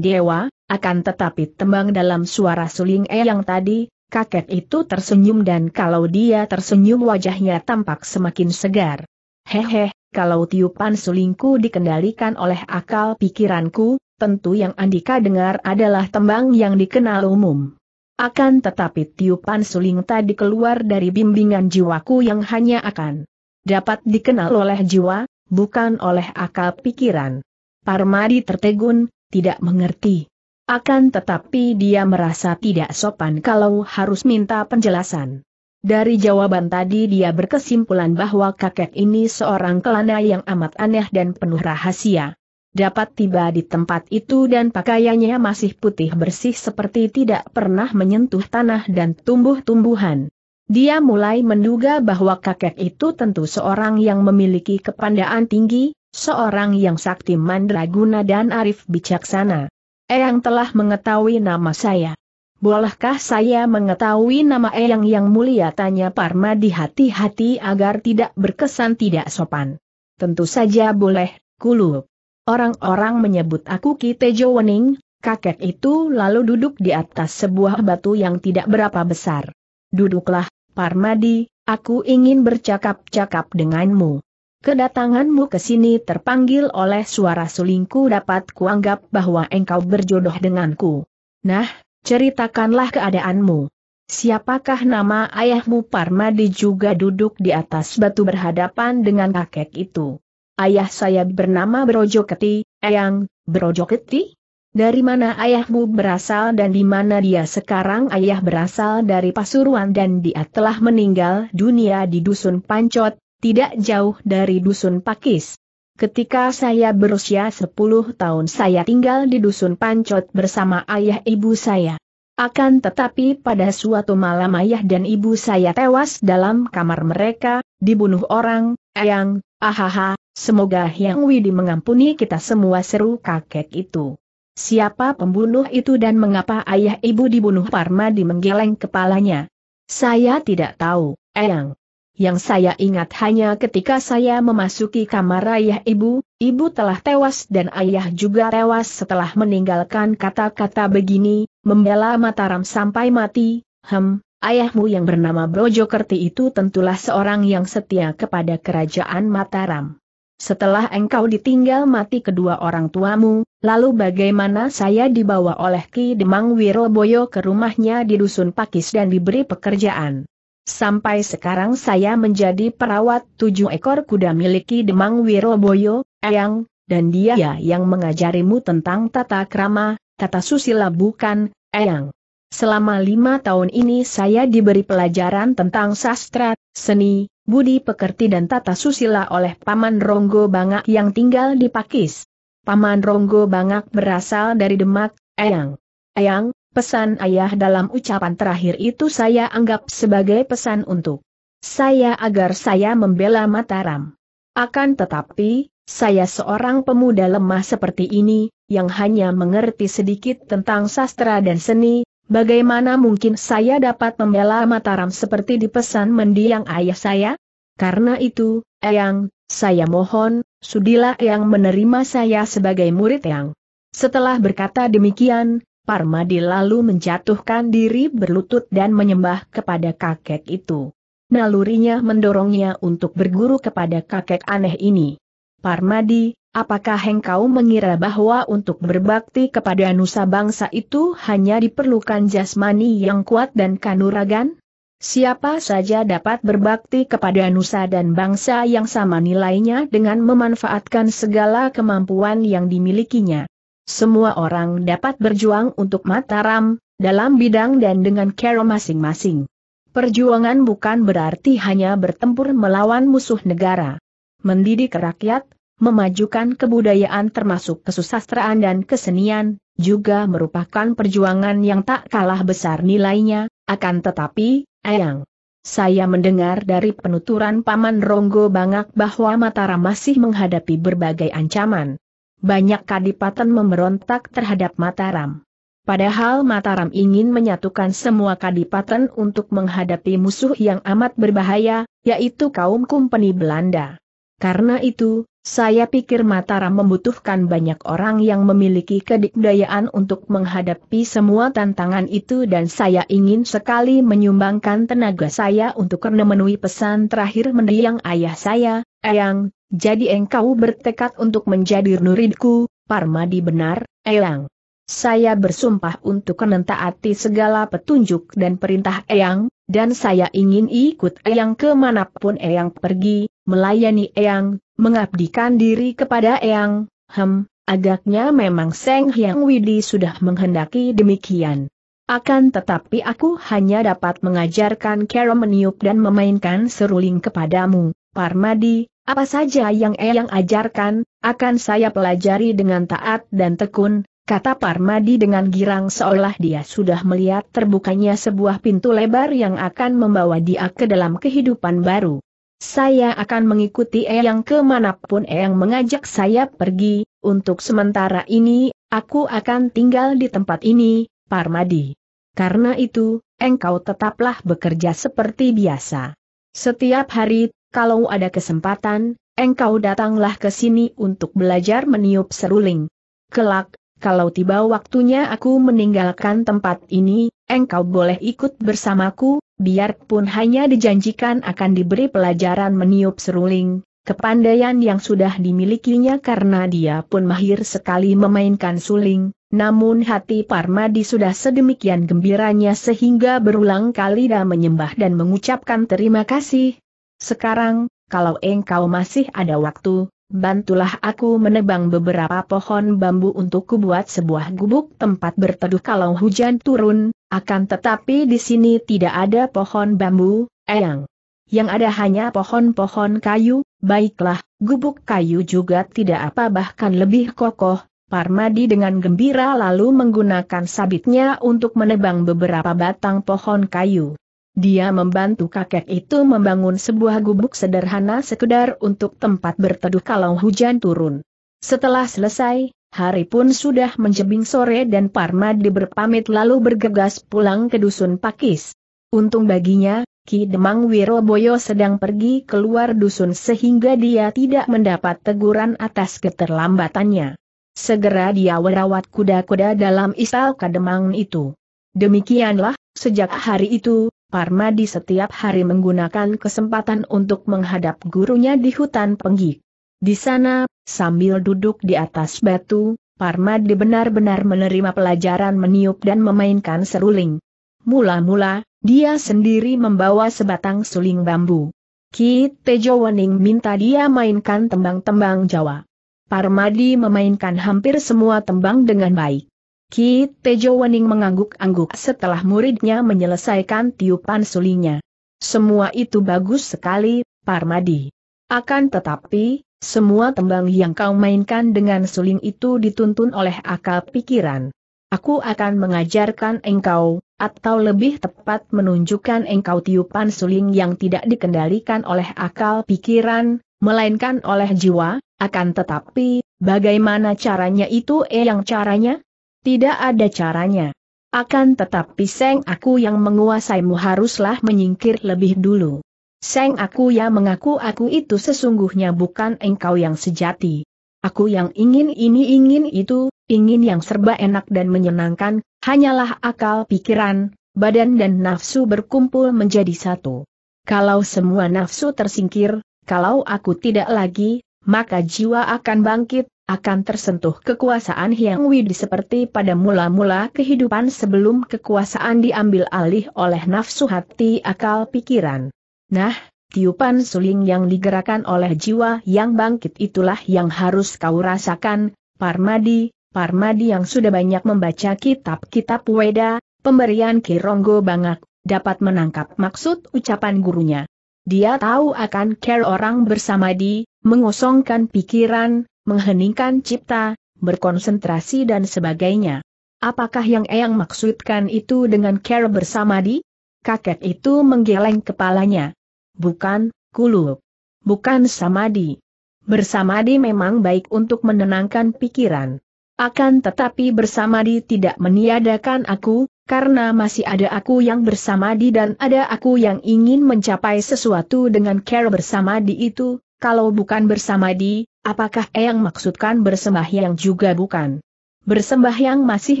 S1: dewa, akan tetapi tembang dalam suara suling E yang tadi, Kakek itu tersenyum dan kalau dia tersenyum wajahnya tampak semakin segar. Hehe, kalau tiupan sulingku dikendalikan oleh akal pikiranku, tentu yang Andika dengar adalah tembang yang dikenal umum. Akan tetapi tiupan suling tadi keluar dari bimbingan jiwaku yang hanya akan dapat dikenal oleh jiwa, bukan oleh akal pikiran. Parmadi tertegun, tidak mengerti. Akan tetapi dia merasa tidak sopan kalau harus minta penjelasan. Dari jawaban tadi dia berkesimpulan bahwa kakek ini seorang kelana yang amat aneh dan penuh rahasia. Dapat tiba di tempat itu dan pakaiannya masih putih bersih seperti tidak pernah menyentuh tanah dan tumbuh-tumbuhan. Dia mulai menduga bahwa kakek itu tentu seorang yang memiliki kepandaan tinggi, seorang yang sakti mandraguna dan arif bijaksana. Eyang telah mengetahui nama saya. Bolehkah saya mengetahui nama Eyang yang mulia tanya Parma di hati-hati agar tidak berkesan tidak sopan. Tentu saja boleh, kulup. Orang-orang menyebut aku Kitejo Wening, kakek itu lalu duduk di atas sebuah batu yang tidak berapa besar. Duduklah, Parmadi, aku ingin bercakap-cakap denganmu. Kedatanganmu ke sini terpanggil oleh suara sulingku dapat kuanggap bahwa engkau berjodoh denganku. Nah, ceritakanlah keadaanmu. Siapakah nama ayahmu Parmadi juga duduk di atas batu berhadapan dengan kakek itu? Ayah saya bernama Brojo Keti, Eyang, Brojo Keti? Dari mana ayahmu berasal dan di mana dia sekarang ayah berasal dari Pasuruan dan dia telah meninggal dunia di dusun Pancot, tidak jauh dari dusun Pakis. Ketika saya berusia 10 tahun saya tinggal di dusun Pancot bersama ayah ibu saya. Akan tetapi pada suatu malam ayah dan ibu saya tewas dalam kamar mereka, dibunuh orang, Yang, ahaha, semoga Yang Widi mengampuni kita semua seru kakek itu. Siapa pembunuh itu dan mengapa ayah ibu dibunuh Parma di menggeleng kepalanya? Saya tidak tahu, eyang. Yang saya ingat hanya ketika saya memasuki kamar ayah ibu, ibu telah tewas dan ayah juga tewas setelah meninggalkan kata-kata begini, membela Mataram sampai mati, hem, ayahmu yang bernama Brojokerti itu tentulah seorang yang setia kepada kerajaan Mataram. Setelah engkau ditinggal mati kedua orang tuamu, lalu bagaimana saya dibawa oleh Ki Demang Wiroboyo ke rumahnya di Dusun Pakis dan diberi pekerjaan? Sampai sekarang saya menjadi perawat tujuh ekor kuda miliki Demang Wiroboyo, Eyang, dan dia ya yang mengajarimu tentang tata krama, tata susila bukan, Eyang. Selama lima tahun ini saya diberi pelajaran tentang sastra, seni, budi pekerti dan tata susila oleh Paman Ronggo Bangak yang tinggal di Pakis. Paman Ronggo Bangak berasal dari Demak, Eyang. Eyang, Pesan ayah dalam ucapan terakhir itu saya anggap sebagai pesan untuk saya agar saya membela Mataram. Akan tetapi, saya seorang pemuda lemah seperti ini, yang hanya mengerti sedikit tentang sastra dan seni, bagaimana mungkin saya dapat membela Mataram seperti dipesan mendiang ayah saya? Karena itu, Eyang, saya mohon, sudilah yang menerima saya sebagai murid yang. Setelah berkata demikian, Parmadi lalu menjatuhkan diri berlutut dan menyembah kepada kakek itu. Nalurinya mendorongnya untuk berguru kepada kakek aneh ini. Parmadi, apakah engkau mengira bahwa untuk berbakti kepada nusa bangsa itu hanya diperlukan jasmani yang kuat dan kanuragan? Siapa saja dapat berbakti kepada nusa dan bangsa yang sama nilainya dengan memanfaatkan segala kemampuan yang dimilikinya. Semua orang dapat berjuang untuk Mataram, dalam bidang dan dengan cara masing-masing. Perjuangan bukan berarti hanya bertempur melawan musuh negara. Mendidik rakyat, memajukan kebudayaan termasuk kesusastraan dan kesenian, juga merupakan perjuangan yang tak kalah besar nilainya, akan tetapi, ayang. Saya mendengar dari penuturan Paman Ronggo Bangak bahwa Mataram masih menghadapi berbagai ancaman banyak kadipaten memberontak terhadap Mataram. Padahal Mataram ingin menyatukan semua kadipaten untuk menghadapi musuh yang amat berbahaya, yaitu kaum kumpeni Belanda. Karena itu, saya pikir Mataram membutuhkan banyak orang yang memiliki kedikdayaan untuk menghadapi semua tantangan itu dan saya ingin sekali menyumbangkan tenaga saya untuk memenuhi pesan terakhir mendiang ayah saya, Eyang, jadi engkau bertekad untuk menjadi nuridku, Parmadi benar, Eyang. Saya bersumpah untuk menentaati segala petunjuk dan perintah Eyang, dan saya ingin ikut Eyang kemanapun Eyang pergi, melayani Eyang, mengabdikan diri kepada Eyang, hem, agaknya memang Seng Hyang Widi sudah menghendaki demikian. Akan tetapi aku hanya dapat mengajarkan cara meniup dan memainkan seruling kepadamu, Parmadi, apa saja yang Eyang ajarkan, akan saya pelajari dengan taat dan tekun, kata Parmadi dengan girang seolah dia sudah melihat terbukanya sebuah pintu lebar yang akan membawa dia ke dalam kehidupan baru. Saya akan mengikuti Eyang kemanapun Eyang mengajak saya pergi, untuk sementara ini, aku akan tinggal di tempat ini, Parmadi. Karena itu, engkau tetaplah bekerja seperti biasa. Setiap hari, kalau ada kesempatan, engkau datanglah ke sini untuk belajar meniup seruling. Kelak, kalau tiba waktunya aku meninggalkan tempat ini, engkau boleh ikut bersamaku, biarpun hanya dijanjikan akan diberi pelajaran meniup seruling, kepandaian yang sudah dimilikinya karena dia pun mahir sekali memainkan suling, namun hati Parmadi sudah sedemikian gembiranya sehingga berulang kali dia menyembah dan mengucapkan terima kasih, sekarang, kalau engkau masih ada waktu, bantulah aku menebang beberapa pohon bambu untuk kubuat sebuah gubuk tempat berteduh kalau hujan turun, akan tetapi di sini tidak ada pohon bambu, eyang. Yang ada hanya pohon-pohon kayu, baiklah, gubuk kayu juga tidak apa bahkan lebih kokoh, Parmadi dengan gembira lalu menggunakan sabitnya untuk menebang beberapa batang pohon kayu. Dia membantu kakek itu membangun sebuah gubuk sederhana sekedar untuk tempat berteduh kalau hujan turun. Setelah selesai, hari pun sudah menjebing sore dan Parmadi berpamit lalu bergegas pulang ke dusun Pakis. Untung baginya, Ki Demang Wiroboyo sedang pergi keluar dusun sehingga dia tidak mendapat teguran atas keterlambatannya. Segera dia merawat kuda-kuda dalam istal Kademang itu. Demikianlah, sejak hari itu, Parmadi setiap hari menggunakan kesempatan untuk menghadap gurunya di hutan penggi. Di sana, sambil duduk di atas batu, Parmadi benar-benar menerima pelajaran meniup dan memainkan seruling. Mula-mula, dia sendiri membawa sebatang suling bambu. Ki Tejo Wening minta dia mainkan tembang-tembang Jawa. Parmadi memainkan hampir semua tembang dengan baik. Ki Tejo Wening mengangguk-angguk setelah muridnya menyelesaikan tiupan sulinya. Semua itu bagus sekali, Parmadi. Akan tetapi, semua tembang yang kau mainkan dengan suling itu dituntun oleh akal pikiran. Aku akan mengajarkan engkau, atau lebih tepat menunjukkan engkau tiupan suling yang tidak dikendalikan oleh akal pikiran, melainkan oleh jiwa, akan tetapi, bagaimana caranya itu eh yang caranya? Tidak ada caranya. Akan tetapi Seng Aku yang menguasaimu haruslah menyingkir lebih dulu. Seng Aku yang mengaku aku itu sesungguhnya bukan engkau yang sejati. Aku yang ingin ini ingin itu, ingin yang serba enak dan menyenangkan, hanyalah akal pikiran, badan dan nafsu berkumpul menjadi satu. Kalau semua nafsu tersingkir, kalau aku tidak lagi, maka jiwa akan bangkit, akan tersentuh kekuasaan Hyang Widi seperti pada mula-mula kehidupan sebelum kekuasaan diambil alih oleh nafsu hati akal pikiran. Nah, tiupan suling yang digerakkan oleh jiwa yang bangkit itulah yang harus kau rasakan, Parmadi, Parmadi yang sudah banyak membaca kitab-kitab Weda, pemberian Kironggo Bangak, dapat menangkap maksud ucapan gurunya. Dia tahu akan care orang bersama di, mengosongkan pikiran, mengheningkan cipta, berkonsentrasi dan sebagainya. Apakah yang Eyang maksudkan itu dengan care bersama di? Kakek itu menggeleng kepalanya. Bukan, kuluk. Bukan samadi. Bersamadi memang baik untuk menenangkan pikiran. Akan tetapi bersamadi tidak meniadakan aku, karena masih ada aku yang bersamadi dan ada aku yang ingin mencapai sesuatu dengan care bersamadi itu, kalau bukan bersamadi, Apakah Eyang maksudkan bersembahyang juga bukan? Bersembahyang masih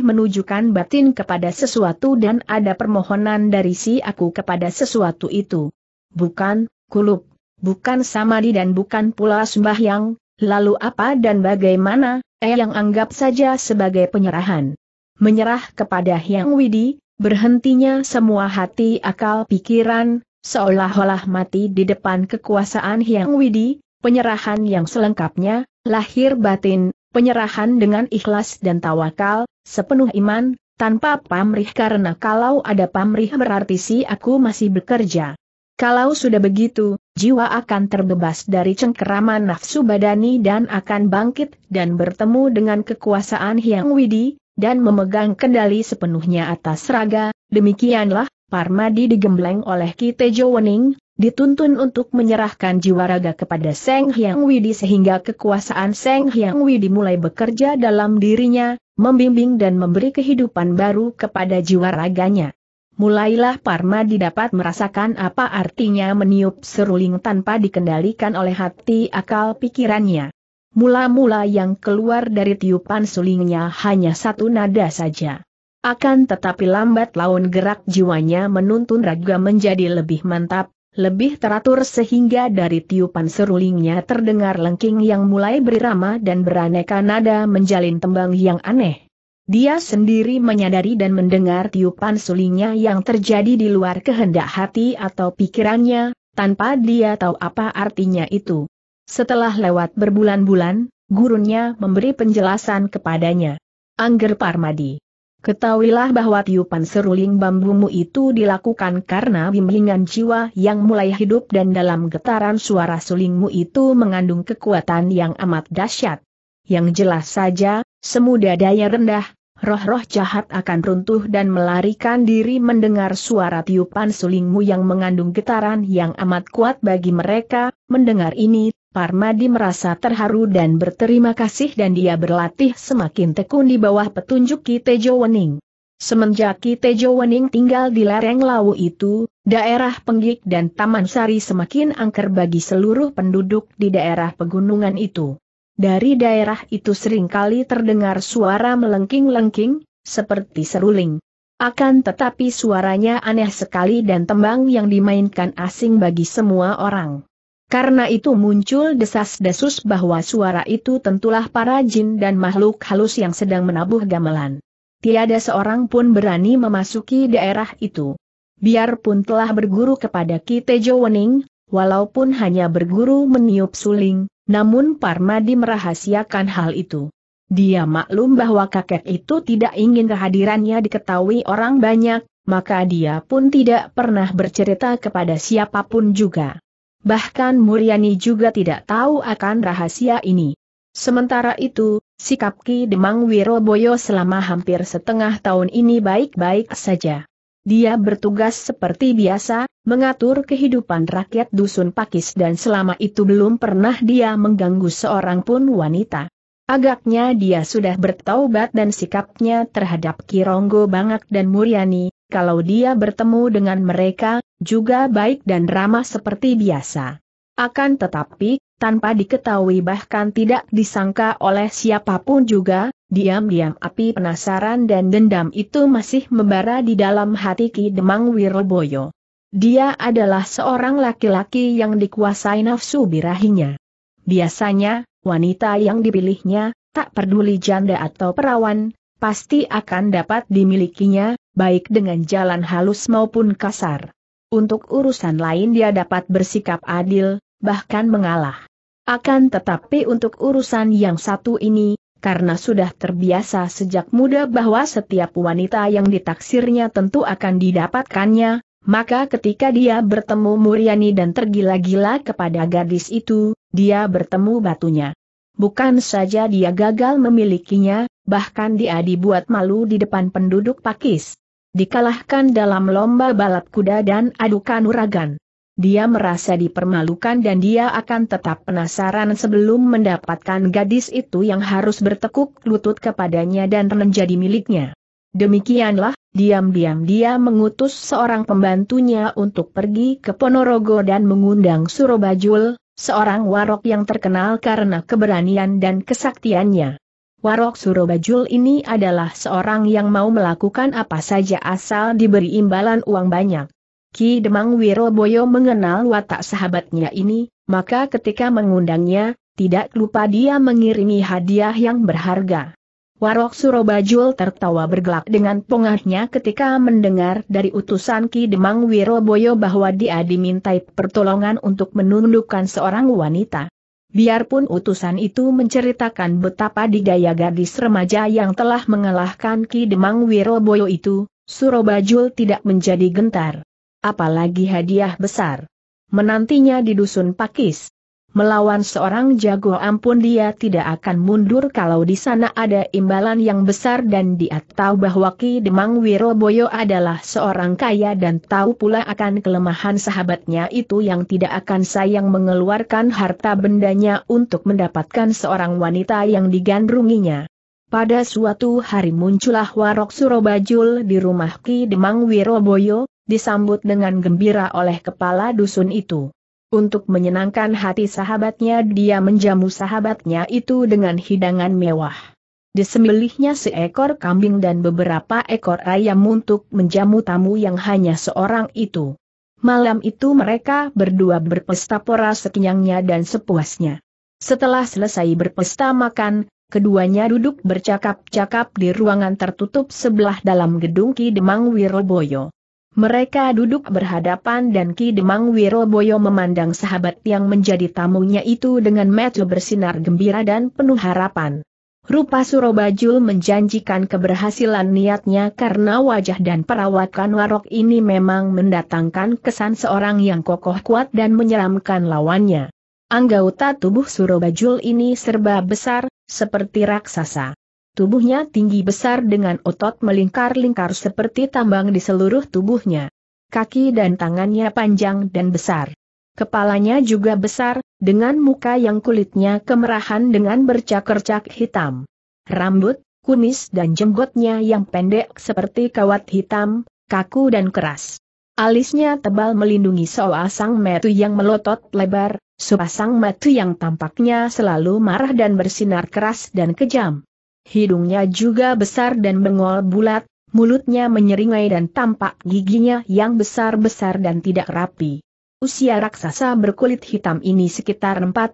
S1: menunjukkan batin kepada sesuatu dan ada permohonan dari si aku kepada sesuatu itu. Bukan, kuluk, bukan samadi dan bukan pula sembahyang, lalu apa dan bagaimana, Eyang anggap saja sebagai penyerahan. Menyerah kepada Hyang Widi, berhentinya semua hati akal pikiran, seolah-olah mati di depan kekuasaan Hyang Widi, penyerahan yang selengkapnya, lahir batin, penyerahan dengan ikhlas dan tawakal, sepenuh iman, tanpa pamrih karena kalau ada pamrih berarti si aku masih bekerja. Kalau sudah begitu, jiwa akan terbebas dari cengkeraman nafsu badani dan akan bangkit dan bertemu dengan kekuasaan Hyang Widi, dan memegang kendali sepenuhnya atas raga, demikianlah, Parmadi digembleng oleh Kitejo Wening dituntun untuk menyerahkan jiwa raga kepada Seng Hyang Widi sehingga kekuasaan Seng Hyang Widi mulai bekerja dalam dirinya, membimbing dan memberi kehidupan baru kepada jiwa raganya. Mulailah Parma didapat merasakan apa artinya meniup seruling tanpa dikendalikan oleh hati akal pikirannya. Mula-mula yang keluar dari tiupan sulingnya hanya satu nada saja. Akan tetapi lambat laun gerak jiwanya menuntun raga menjadi lebih mantap, lebih teratur sehingga dari tiupan serulingnya terdengar lengking yang mulai berirama dan beraneka nada menjalin tembang yang aneh. Dia sendiri menyadari dan mendengar tiupan sulingnya yang terjadi di luar kehendak hati atau pikirannya, tanpa dia tahu apa artinya itu. Setelah lewat berbulan-bulan, gurunya memberi penjelasan kepadanya. Angger Parmadi Ketahuilah bahwa tiupan seruling bambumu itu dilakukan karena bimbingan jiwa yang mulai hidup dan dalam getaran suara sulingmu itu mengandung kekuatan yang amat dahsyat. Yang jelas saja, semuda daya rendah, roh-roh jahat akan runtuh dan melarikan diri mendengar suara tiupan sulingmu yang mengandung getaran yang amat kuat bagi mereka, mendengar ini, Parmadi merasa terharu dan berterima kasih dan dia berlatih semakin tekun di bawah petunjuk Ki Tejo Wening. Semenjak Ki Tejo Wening tinggal di lereng lawu itu, daerah Penggik dan Taman Sari semakin angker bagi seluruh penduduk di daerah pegunungan itu. Dari daerah itu sering kali terdengar suara melengking-lengking, seperti seruling. Akan tetapi suaranya aneh sekali dan tembang yang dimainkan asing bagi semua orang. Karena itu muncul desas-desus bahwa suara itu tentulah para jin dan makhluk halus yang sedang menabuh gamelan. Tiada seorang pun berani memasuki daerah itu. Biarpun telah berguru kepada Ki Tejo Wening, walaupun hanya berguru meniup suling, namun Parmadi merahasiakan hal itu. Dia maklum bahwa kakek itu tidak ingin kehadirannya diketahui orang banyak, maka dia pun tidak pernah bercerita kepada siapapun juga. Bahkan Muriani juga tidak tahu akan rahasia ini. Sementara itu, sikap Ki Demang Wiroboyo selama hampir setengah tahun ini baik-baik saja. Dia bertugas seperti biasa, mengatur kehidupan rakyat dusun Pakis dan selama itu belum pernah dia mengganggu seorang pun wanita. Agaknya dia sudah bertaubat dan sikapnya terhadap Kironggo Bangak dan Muriani, kalau dia bertemu dengan mereka, juga baik dan ramah seperti biasa. Akan tetapi, tanpa diketahui bahkan tidak disangka oleh siapapun juga, diam-diam api penasaran dan dendam itu masih membara di dalam hati Ki Demang Wiroboyo. Dia adalah seorang laki-laki yang dikuasai nafsu birahinya. Biasanya, wanita yang dipilihnya, tak peduli janda atau perawan, pasti akan dapat dimilikinya, baik dengan jalan halus maupun kasar. Untuk urusan lain dia dapat bersikap adil, bahkan mengalah. Akan tetapi untuk urusan yang satu ini, karena sudah terbiasa sejak muda bahwa setiap wanita yang ditaksirnya tentu akan didapatkannya, maka ketika dia bertemu Muriani dan tergila-gila kepada gadis itu, dia bertemu batunya. Bukan saja dia gagal memilikinya, bahkan dia dibuat malu di depan penduduk Pakis dikalahkan dalam lomba balap kuda dan adu kanuragan. Dia merasa dipermalukan dan dia akan tetap penasaran sebelum mendapatkan gadis itu yang harus bertekuk lutut kepadanya dan menjadi miliknya. Demikianlah, diam-diam dia mengutus seorang pembantunya untuk pergi ke Ponorogo dan mengundang Surobajul, seorang warok yang terkenal karena keberanian dan kesaktiannya. Warok Surobajul ini adalah seorang yang mau melakukan apa saja asal diberi imbalan uang banyak. Ki Demang Wiroboyo mengenal watak sahabatnya ini, maka ketika mengundangnya, tidak lupa dia mengirimi hadiah yang berharga. Warok Surobajul tertawa bergelak dengan pongahnya ketika mendengar dari utusan Ki Demang Wiroboyo bahwa dia dimintai pertolongan untuk menundukkan seorang wanita. Biarpun utusan itu menceritakan betapa didaya gadis remaja yang telah mengalahkan Ki Demang Wiroboyo itu, Surobajul tidak menjadi gentar. Apalagi hadiah besar. Menantinya di dusun Pakis. Melawan seorang jago ampun dia tidak akan mundur kalau di sana ada imbalan yang besar dan dia tahu bahwa Ki Demang Wiroboyo adalah seorang kaya dan tahu pula akan kelemahan sahabatnya itu yang tidak akan sayang mengeluarkan harta bendanya untuk mendapatkan seorang wanita yang digandrunginya. Pada suatu hari muncullah Warok Surobajul di rumah Ki Demang Wiroboyo, disambut dengan gembira oleh kepala dusun itu. Untuk menyenangkan hati sahabatnya dia menjamu sahabatnya itu dengan hidangan mewah. Disembelihnya seekor kambing dan beberapa ekor ayam untuk menjamu tamu yang hanya seorang itu. Malam itu mereka berdua berpesta pora sekenyangnya dan sepuasnya. Setelah selesai berpesta makan, keduanya duduk bercakap-cakap di ruangan tertutup sebelah dalam gedung Ki Demang Wiroboyo. Mereka duduk berhadapan dan Ki Demang Wiroboyo memandang sahabat yang menjadi tamunya itu dengan mata bersinar gembira dan penuh harapan. Rupa Surobajul menjanjikan keberhasilan niatnya karena wajah dan perawatan warok ini memang mendatangkan kesan seorang yang kokoh kuat dan menyeramkan lawannya. Anggota tubuh Surobajul ini serba besar, seperti raksasa. Tubuhnya tinggi besar dengan otot melingkar-lingkar seperti tambang di seluruh tubuhnya. Kaki dan tangannya panjang dan besar. Kepalanya juga besar, dengan muka yang kulitnya kemerahan dengan bercak-bercak hitam. Rambut, kumis dan jenggotnya yang pendek seperti kawat hitam, kaku dan keras. Alisnya tebal melindungi soasang metu yang melotot lebar, sepasang metu yang tampaknya selalu marah dan bersinar keras dan kejam. Hidungnya juga besar dan bengol bulat, mulutnya menyeringai dan tampak giginya yang besar-besar dan tidak rapi. Usia raksasa berkulit hitam ini sekitar 45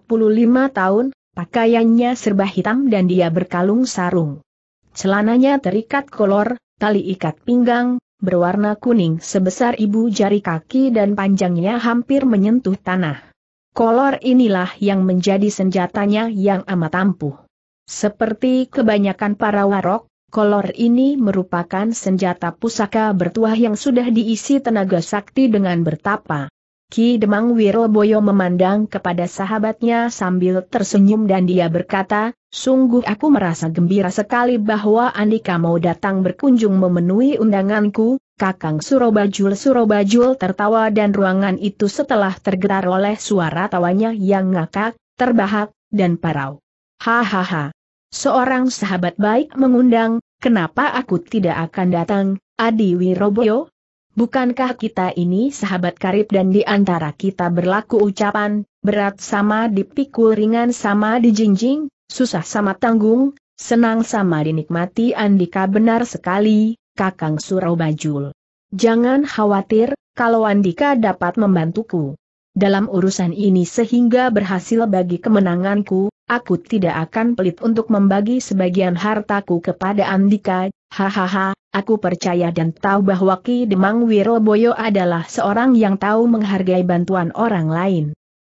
S1: tahun, pakaiannya serba hitam dan dia berkalung sarung. Celananya terikat kolor, tali ikat pinggang, berwarna kuning sebesar ibu jari kaki dan panjangnya hampir menyentuh tanah. Kolor inilah yang menjadi senjatanya yang amat ampuh. Seperti kebanyakan para warok, kolor ini merupakan senjata pusaka bertuah yang sudah diisi tenaga sakti dengan bertapa. Ki Demang Wiroboyo memandang kepada sahabatnya sambil tersenyum dan dia berkata, Sungguh aku merasa gembira sekali bahwa Andika mau datang berkunjung memenuhi undanganku, Kakang Surobajul Surobajul tertawa dan ruangan itu setelah tergetar oleh suara tawanya yang ngakak, terbahak, dan parau. Hahaha. Seorang sahabat baik mengundang, kenapa aku tidak akan datang, Adi Wiroboyo? Bukankah kita ini sahabat karib dan di antara kita berlaku ucapan, berat sama dipikul ringan sama dijinjing, susah sama tanggung, senang sama dinikmati Andika benar sekali, Kakang Surabajul. Jangan khawatir, kalau Andika dapat membantuku dalam urusan ini sehingga berhasil bagi kemenanganku, Aku tidak akan pelit untuk membagi sebagian hartaku kepada Andika, hahaha, aku percaya dan tahu bahwa Ki Demang Wiroboyo adalah seorang yang tahu menghargai bantuan orang lain.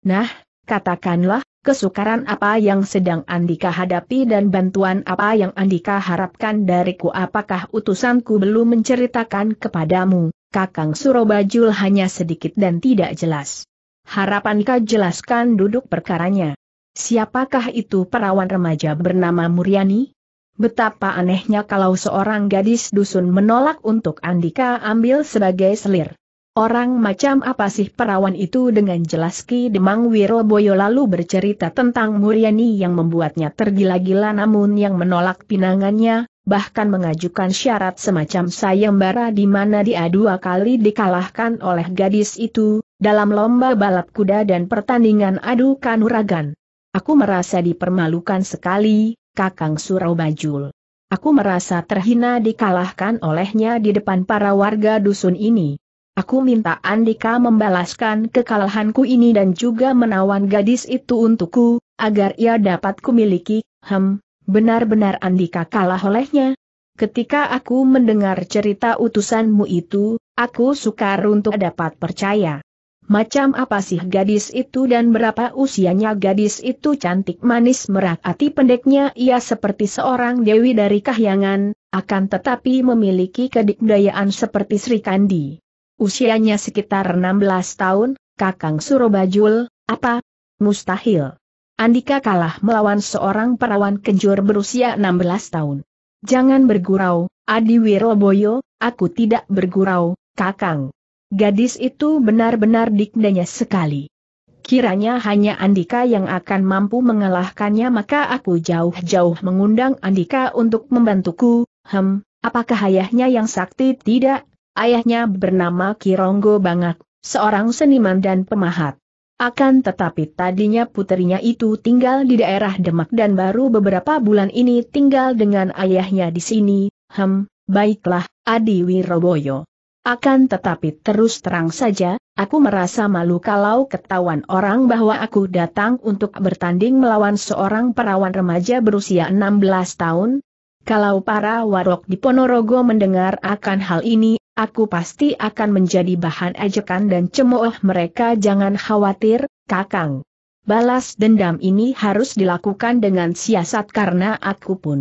S1: Nah, katakanlah, kesukaran apa yang sedang Andika hadapi dan bantuan apa yang Andika harapkan dariku apakah utusanku belum menceritakan kepadamu, Kakang Surobajul hanya sedikit dan tidak jelas. Harapankah jelaskan duduk perkaranya? Siapakah itu perawan remaja bernama Muriani? Betapa anehnya kalau seorang gadis dusun menolak untuk Andika ambil sebagai selir. Orang macam apa sih perawan itu dengan jelas Ki Demang Wiroboyo lalu bercerita tentang Muriani yang membuatnya tergila-gila namun yang menolak pinangannya, bahkan mengajukan syarat semacam sayembara di mana dia dua kali dikalahkan oleh gadis itu, dalam lomba balap kuda dan pertandingan adu kanuragan. Aku merasa dipermalukan sekali, Kakang Surau Bajul. Aku merasa terhina dikalahkan olehnya di depan para warga dusun ini. Aku minta Andika membalaskan kekalahanku ini dan juga menawan gadis itu untukku, agar ia dapat kumiliki, hem, benar-benar Andika kalah olehnya. Ketika aku mendengar cerita utusanmu itu, aku sukar untuk dapat percaya. Macam apa sih gadis itu dan berapa usianya gadis itu cantik manis merakati pendeknya ia seperti seorang dewi dari kahyangan, akan tetapi memiliki kedikdayaan seperti Sri Kandi. Usianya sekitar 16 tahun, Kakang Surobajul, apa? Mustahil. Andika kalah melawan seorang perawan kenjur berusia 16 tahun. Jangan bergurau, Adi Wiroboyo, aku tidak bergurau, Kakang. Gadis itu benar-benar dikdanya sekali. Kiranya hanya Andika yang akan mampu mengalahkannya maka aku jauh-jauh mengundang Andika untuk membantuku, hem, apakah ayahnya yang sakti tidak? Ayahnya bernama Kironggo Bangak, seorang seniman dan pemahat. Akan tetapi tadinya putrinya itu tinggal di daerah Demak dan baru beberapa bulan ini tinggal dengan ayahnya di sini, hem, baiklah, Adi Wiroboyo. Akan tetapi terus terang saja, aku merasa malu kalau ketahuan orang bahwa aku datang untuk bertanding melawan seorang perawan remaja berusia 16 tahun. Kalau para warok di Ponorogo mendengar akan hal ini, aku pasti akan menjadi bahan ajakan dan cemooh mereka jangan khawatir, kakang. Balas dendam ini harus dilakukan dengan siasat karena aku pun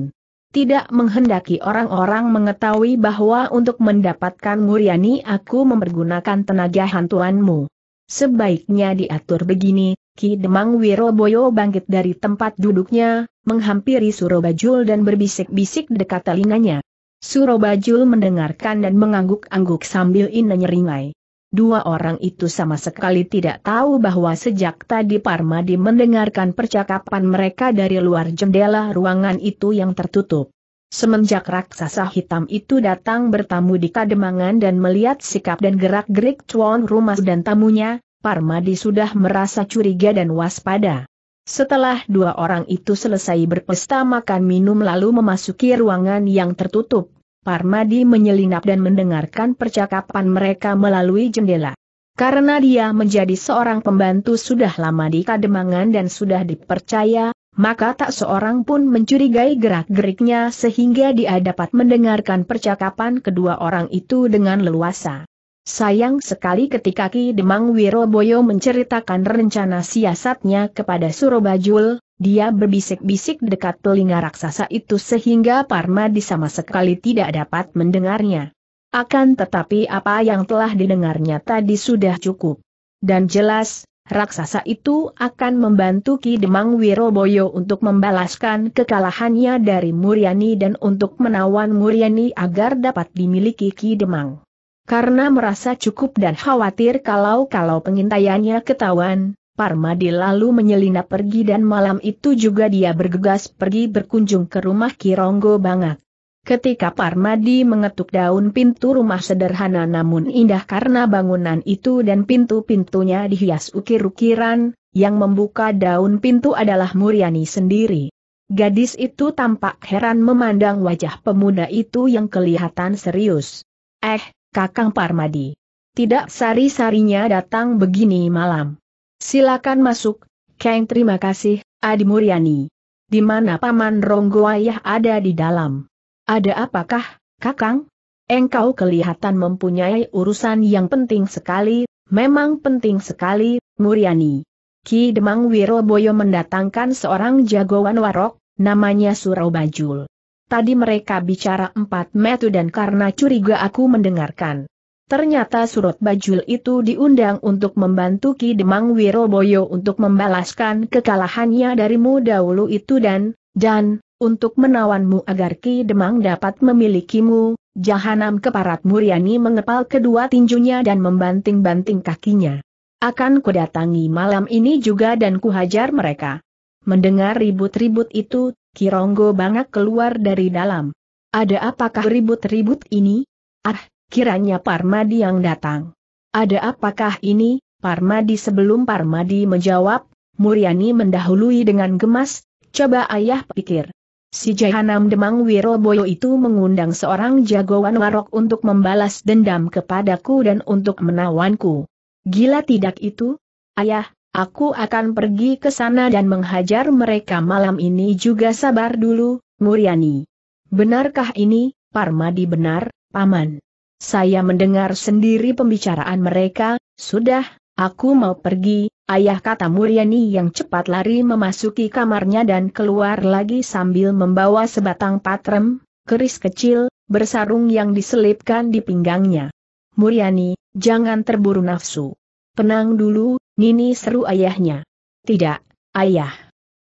S1: tidak menghendaki orang-orang mengetahui bahwa untuk mendapatkan Muriani aku mempergunakan tenaga hantuanmu. Sebaiknya diatur begini, Ki Demang Wiroboyo bangkit dari tempat duduknya, menghampiri Surobajul dan berbisik-bisik dekat telinganya. Surobajul mendengarkan dan mengangguk-angguk sambil ini nyeringai. Dua orang itu sama sekali tidak tahu bahwa sejak tadi Parmadi mendengarkan percakapan mereka dari luar jendela ruangan itu yang tertutup. Semenjak raksasa hitam itu datang bertamu di kademangan dan melihat sikap dan gerak-gerik cuan rumah dan tamunya, Parmadi sudah merasa curiga dan waspada. Setelah dua orang itu selesai berpesta makan minum lalu memasuki ruangan yang tertutup, Parmadi menyelinap dan mendengarkan percakapan mereka melalui jendela. Karena dia menjadi seorang pembantu sudah lama di Kademangan dan sudah dipercaya, maka tak seorang pun mencurigai gerak-geriknya sehingga dia dapat mendengarkan percakapan kedua orang itu dengan leluasa. Sayang sekali ketika Ki Demang Wiroboyo menceritakan rencana siasatnya kepada Surabajul. Dia berbisik-bisik dekat telinga raksasa itu sehingga Parmadi sama sekali tidak dapat mendengarnya. Akan tetapi apa yang telah didengarnya tadi sudah cukup. Dan jelas, raksasa itu akan membantu Ki Demang Wiroboyo untuk membalaskan kekalahannya dari Muriani dan untuk menawan Muriani agar dapat dimiliki Ki Demang. Karena merasa cukup dan khawatir kalau-kalau pengintaiannya ketahuan, Parmadi lalu menyelinap pergi dan malam itu juga dia bergegas pergi berkunjung ke rumah Kironggo Bangak. Ketika Parmadi mengetuk daun pintu rumah sederhana namun indah karena bangunan itu dan pintu-pintunya dihias ukir-ukiran, yang membuka daun pintu adalah Muriani sendiri. Gadis itu tampak heran memandang wajah pemuda itu yang kelihatan serius. Eh, Kakang Parmadi. Tidak sari-sarinya datang begini malam. Silakan masuk, Kang terima kasih, Adi Muryani. Di mana Paman Ronggo Ayah ada di dalam? Ada apakah, Kakang? Engkau kelihatan mempunyai urusan yang penting sekali, memang penting sekali, Muryani. Ki Demang Wiroboyo mendatangkan seorang jagoan warok, namanya Surau Bajul. Tadi mereka bicara empat metu dan karena curiga aku mendengarkan. Ternyata surut Bajul itu diundang untuk membantu Ki Demang Wiroboyo untuk membalaskan kekalahannya darimu dahulu itu dan, dan, untuk menawanmu agar Ki Demang dapat memilikimu, Jahanam Keparat Muriani mengepal kedua tinjunya dan membanting-banting kakinya. Akan kudatangi malam ini juga dan kuhajar mereka. Mendengar ribut-ribut itu, Ki Kironggo bangak keluar dari dalam. Ada apakah ribut-ribut ini? Ah, kiranya Parmadi yang datang. Ada apakah ini, Parmadi sebelum Parmadi menjawab, Muriani mendahului dengan gemas, coba ayah pikir. Si Jahanam Demang Wiroboyo itu mengundang seorang jagoan warok untuk membalas dendam kepadaku dan untuk menawanku. Gila tidak itu? Ayah, aku akan pergi ke sana dan menghajar mereka malam ini juga sabar dulu, Muriani. Benarkah ini, Parmadi benar, Paman? Saya mendengar sendiri pembicaraan mereka, sudah, aku mau pergi, ayah kata Muryani yang cepat lari memasuki kamarnya dan keluar lagi sambil membawa sebatang patrem, keris kecil, bersarung yang diselipkan di pinggangnya. Muryani, jangan terburu nafsu. Penang dulu, Nini seru ayahnya. Tidak, ayah.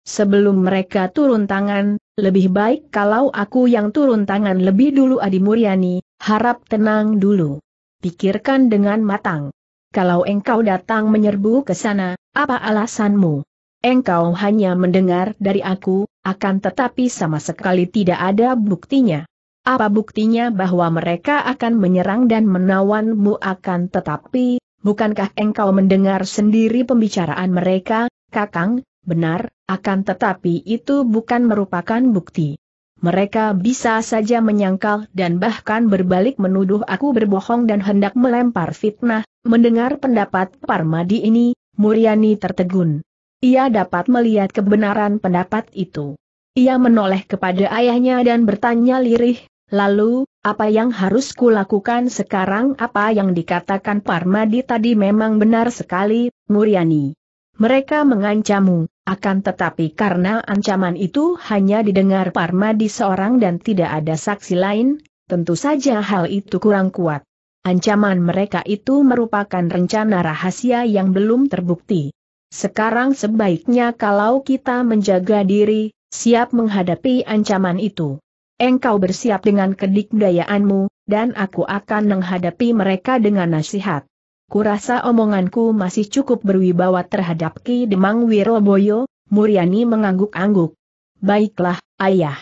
S1: Sebelum mereka turun tangan, lebih baik kalau aku yang turun tangan lebih dulu Adi Muryani, harap tenang dulu. Pikirkan dengan matang. Kalau engkau datang menyerbu ke sana, apa alasanmu? Engkau hanya mendengar dari aku, akan tetapi sama sekali tidak ada buktinya. Apa buktinya bahwa mereka akan menyerang dan menawanmu akan tetapi, bukankah engkau mendengar sendiri pembicaraan mereka, Kakang, benar, akan tetapi itu bukan merupakan bukti. Mereka bisa saja menyangkal dan bahkan berbalik menuduh aku berbohong dan hendak melempar fitnah. Mendengar pendapat Parmadi ini, Muriani tertegun. Ia dapat melihat kebenaran pendapat itu. Ia menoleh kepada ayahnya dan bertanya lirih, lalu, apa yang harus kulakukan sekarang? Apa yang dikatakan Parmadi tadi memang benar sekali, Muriani. Mereka mengancammu, akan tetapi karena ancaman itu hanya didengar Parmadi seorang dan tidak ada saksi lain, tentu saja hal itu kurang kuat. Ancaman mereka itu merupakan rencana rahasia yang belum terbukti. Sekarang sebaiknya kalau kita menjaga diri, siap menghadapi ancaman itu. Engkau bersiap dengan kedikdayaanmu, dan aku akan menghadapi mereka dengan nasihat. Kurasa omonganku masih cukup berwibawa terhadap Ki Demang Wiroboyo, Muriani mengangguk-angguk. Baiklah, ayah.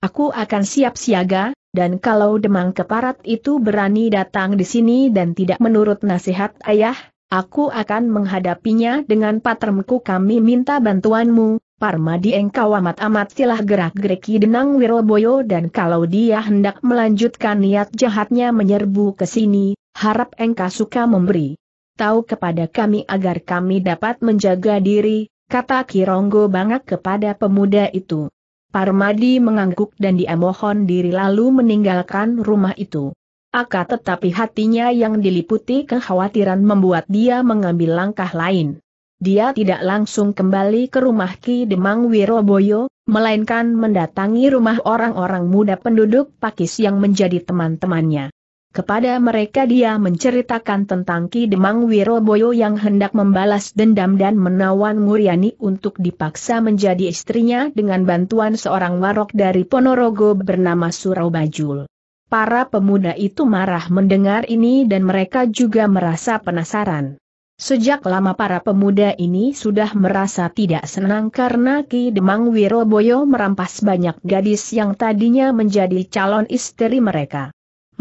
S1: Aku akan siap siaga, dan kalau Demang Keparat itu berani datang di sini dan tidak menurut nasihat ayah, aku akan menghadapinya dengan patermku kami minta bantuanmu, Parmadi engkau amat-amat silah gerak greki Denang Wiroboyo dan kalau dia hendak melanjutkan niat jahatnya menyerbu ke sini, harap engkau suka memberi. Tahu kepada kami agar kami dapat menjaga diri, kata Kironggo Bangak kepada pemuda itu. Parmadi mengangguk dan dia mohon diri lalu meninggalkan rumah itu. Aka tetapi hatinya yang diliputi kekhawatiran membuat dia mengambil langkah lain. Dia tidak langsung kembali ke rumah Ki Demang Wiroboyo, melainkan mendatangi rumah orang-orang muda penduduk Pakis yang menjadi teman-temannya. Kepada mereka dia menceritakan tentang Ki Demang Wiroboyo yang hendak membalas dendam dan menawan Muryani untuk dipaksa menjadi istrinya dengan bantuan seorang warok dari Ponorogo bernama Surau Bajul. Para pemuda itu marah mendengar ini dan mereka juga merasa penasaran. Sejak lama para pemuda ini sudah merasa tidak senang karena Ki Demang Wiroboyo merampas banyak gadis yang tadinya menjadi calon istri mereka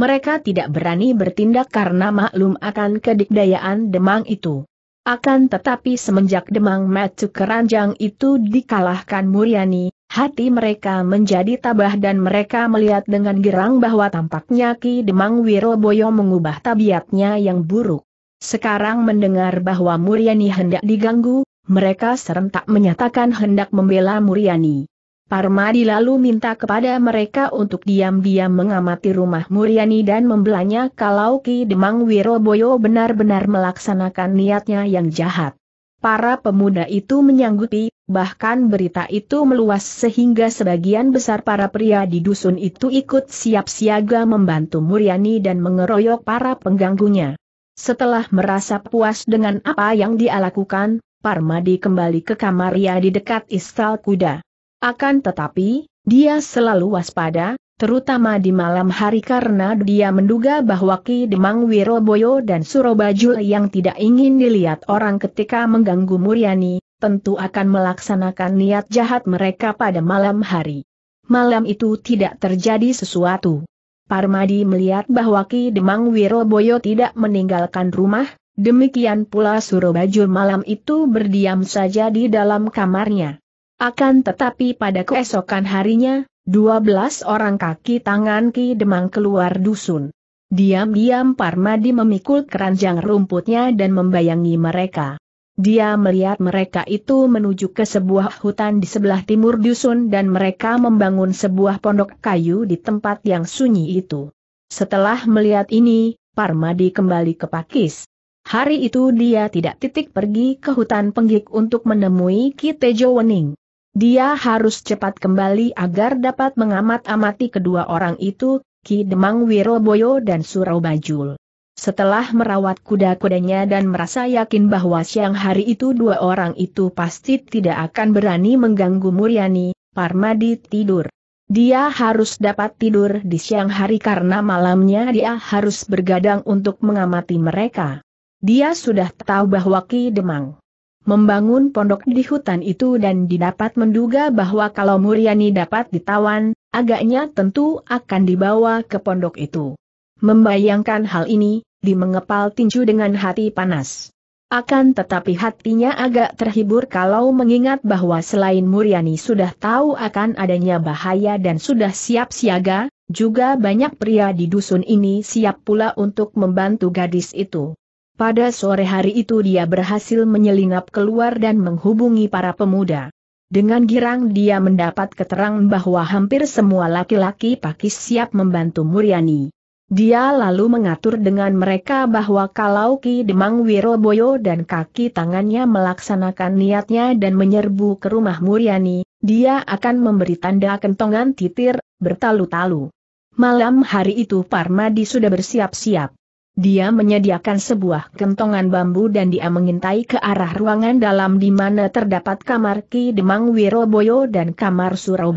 S1: mereka tidak berani bertindak karena maklum akan kedikdayaan Demang itu. Akan tetapi semenjak Demang Metu Keranjang itu dikalahkan Muryani, hati mereka menjadi tabah dan mereka melihat dengan girang bahwa tampaknya Ki Demang Wiroboyo mengubah tabiatnya yang buruk. Sekarang mendengar bahwa Muryani hendak diganggu, mereka serentak menyatakan hendak membela Muryani. Parmadi lalu minta kepada mereka untuk diam-diam mengamati rumah Muriani dan membelanya kalau Ki Demang Wiroboyo benar-benar melaksanakan niatnya yang jahat. Para pemuda itu menyanggupi, bahkan berita itu meluas sehingga sebagian besar para pria di dusun itu ikut siap siaga membantu Muriani dan mengeroyok para pengganggunya. Setelah merasa puas dengan apa yang dia lakukan, Parmadi kembali ke kamar ia di dekat istal kuda. Akan tetapi, dia selalu waspada, terutama di malam hari karena dia menduga bahwa Ki Demang Wiroboyo dan Surobajul yang tidak ingin dilihat orang ketika mengganggu Muryani, tentu akan melaksanakan niat jahat mereka pada malam hari. Malam itu tidak terjadi sesuatu. Parmadi melihat bahwa Ki Demang Wiroboyo tidak meninggalkan rumah, demikian pula Surobajul malam itu berdiam saja di dalam kamarnya. Akan tetapi pada keesokan harinya, 12 orang kaki tangan Ki Demang keluar dusun. Diam-diam Parmadi memikul keranjang rumputnya dan membayangi mereka. Dia melihat mereka itu menuju ke sebuah hutan di sebelah timur dusun dan mereka membangun sebuah pondok kayu di tempat yang sunyi itu. Setelah melihat ini, Parmadi kembali ke Pakis. Hari itu dia tidak titik pergi ke hutan penggik untuk menemui Ki Tejo Wening. Dia harus cepat kembali agar dapat mengamat-amati kedua orang itu, Ki Demang Wiroboyo dan Surau Bajul. Setelah merawat kuda-kudanya dan merasa yakin bahwa siang hari itu dua orang itu pasti tidak akan berani mengganggu Muryani, Parmadi tidur. Dia harus dapat tidur di siang hari karena malamnya dia harus bergadang untuk mengamati mereka. Dia sudah tahu bahwa Ki Demang membangun pondok di hutan itu dan didapat menduga bahwa kalau Muriani dapat ditawan, agaknya tentu akan dibawa ke pondok itu. Membayangkan hal ini, di mengepal tinju dengan hati panas. Akan tetapi hatinya agak terhibur kalau mengingat bahwa selain Muriani sudah tahu akan adanya bahaya dan sudah siap siaga, juga banyak pria di dusun ini siap pula untuk membantu gadis itu. Pada sore hari itu dia berhasil menyelinap keluar dan menghubungi para pemuda. Dengan girang dia mendapat keterangan bahwa hampir semua laki-laki pakis siap membantu Muriani. Dia lalu mengatur dengan mereka bahwa kalau Ki Demang Wiroboyo dan kaki tangannya melaksanakan niatnya dan menyerbu ke rumah Muriani, dia akan memberi tanda kentongan titir, bertalu-talu. Malam hari itu Parmadi sudah bersiap-siap. Dia menyediakan sebuah kentongan bambu dan dia mengintai ke arah ruangan dalam di mana terdapat kamar Ki Demang Wiroboyo dan kamar Surau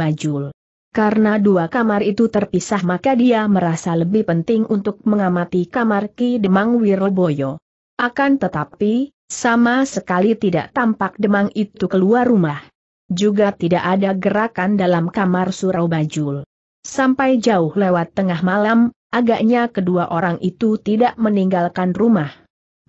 S1: Karena dua kamar itu terpisah maka dia merasa lebih penting untuk mengamati kamar Ki Demang Wiroboyo. Akan tetapi, sama sekali tidak tampak Demang itu keluar rumah. Juga tidak ada gerakan dalam kamar Surau Sampai jauh lewat tengah malam, agaknya kedua orang itu tidak meninggalkan rumah.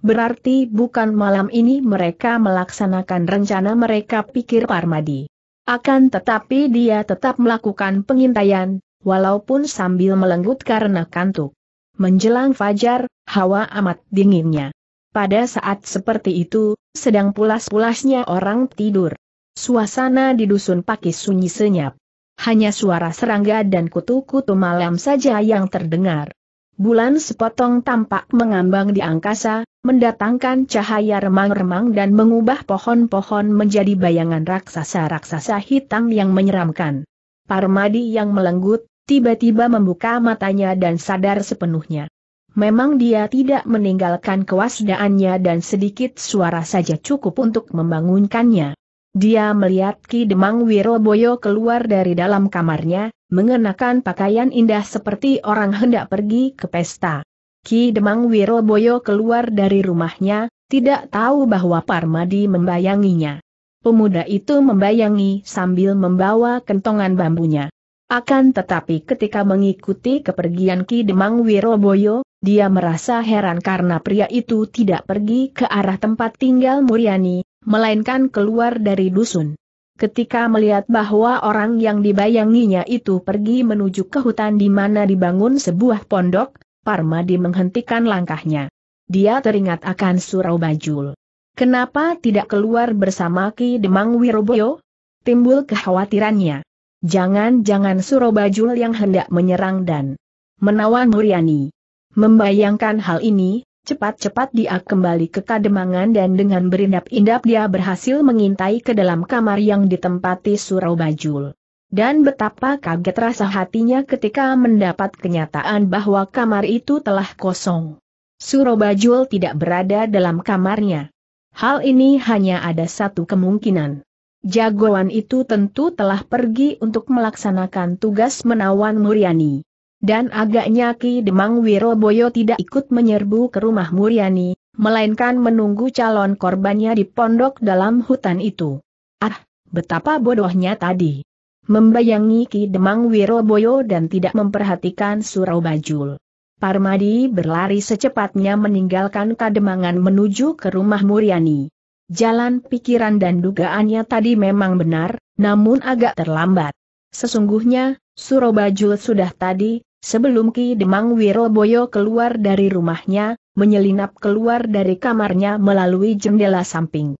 S1: Berarti bukan malam ini mereka melaksanakan rencana mereka pikir Parmadi. Akan tetapi dia tetap melakukan pengintaian, walaupun sambil melenggut karena kantuk. Menjelang fajar, hawa amat dinginnya. Pada saat seperti itu, sedang pulas-pulasnya orang tidur. Suasana di dusun Pakis sunyi senyap. Hanya suara serangga dan kutu-kutu malam saja yang terdengar. Bulan sepotong tampak mengambang di angkasa, mendatangkan cahaya remang-remang dan mengubah pohon-pohon menjadi bayangan raksasa-raksasa hitam yang menyeramkan. Parmadi yang melenggut, tiba-tiba membuka matanya dan sadar sepenuhnya. Memang dia tidak meninggalkan kewasdaannya dan sedikit suara saja cukup untuk membangunkannya. Dia melihat Ki Demang Wiroboyo keluar dari dalam kamarnya, mengenakan pakaian indah seperti orang hendak pergi ke pesta. Ki Demang Wiroboyo keluar dari rumahnya, tidak tahu bahwa Parmadi membayanginya. Pemuda itu membayangi sambil membawa kentongan bambunya. Akan tetapi ketika mengikuti kepergian Ki Demang Wiroboyo, dia merasa heran karena pria itu tidak pergi ke arah tempat tinggal Muriani melainkan keluar dari dusun. Ketika melihat bahwa orang yang dibayanginya itu pergi menuju ke hutan di mana dibangun sebuah pondok, Parmadi menghentikan langkahnya. Dia teringat akan surau bajul. Kenapa tidak keluar bersama Ki Demang Wiroboyo? Timbul kekhawatirannya. Jangan-jangan surau bajul yang hendak menyerang dan menawan Muriani. Membayangkan hal ini, Cepat-cepat dia kembali ke kademangan dan dengan berindap-indap dia berhasil mengintai ke dalam kamar yang ditempati surau bajul. Dan betapa kaget rasa hatinya ketika mendapat kenyataan bahwa kamar itu telah kosong. Surau bajul tidak berada dalam kamarnya. Hal ini hanya ada satu kemungkinan. Jagoan itu tentu telah pergi untuk melaksanakan tugas menawan Muriani. Dan agaknya Ki Demang Wiroboyo tidak ikut menyerbu ke rumah Muriani, melainkan menunggu calon korbannya di pondok dalam hutan itu. Ah, betapa bodohnya tadi. Membayangi Ki Demang Wiroboyo dan tidak memperhatikan surau bajul. Parmadi berlari secepatnya meninggalkan kademangan menuju ke rumah Muriani. Jalan pikiran dan dugaannya tadi memang benar, namun agak terlambat. Sesungguhnya, Surobajul sudah tadi, Sebelum Ki Demang Wiroboyo keluar dari rumahnya, menyelinap keluar dari kamarnya melalui jendela samping.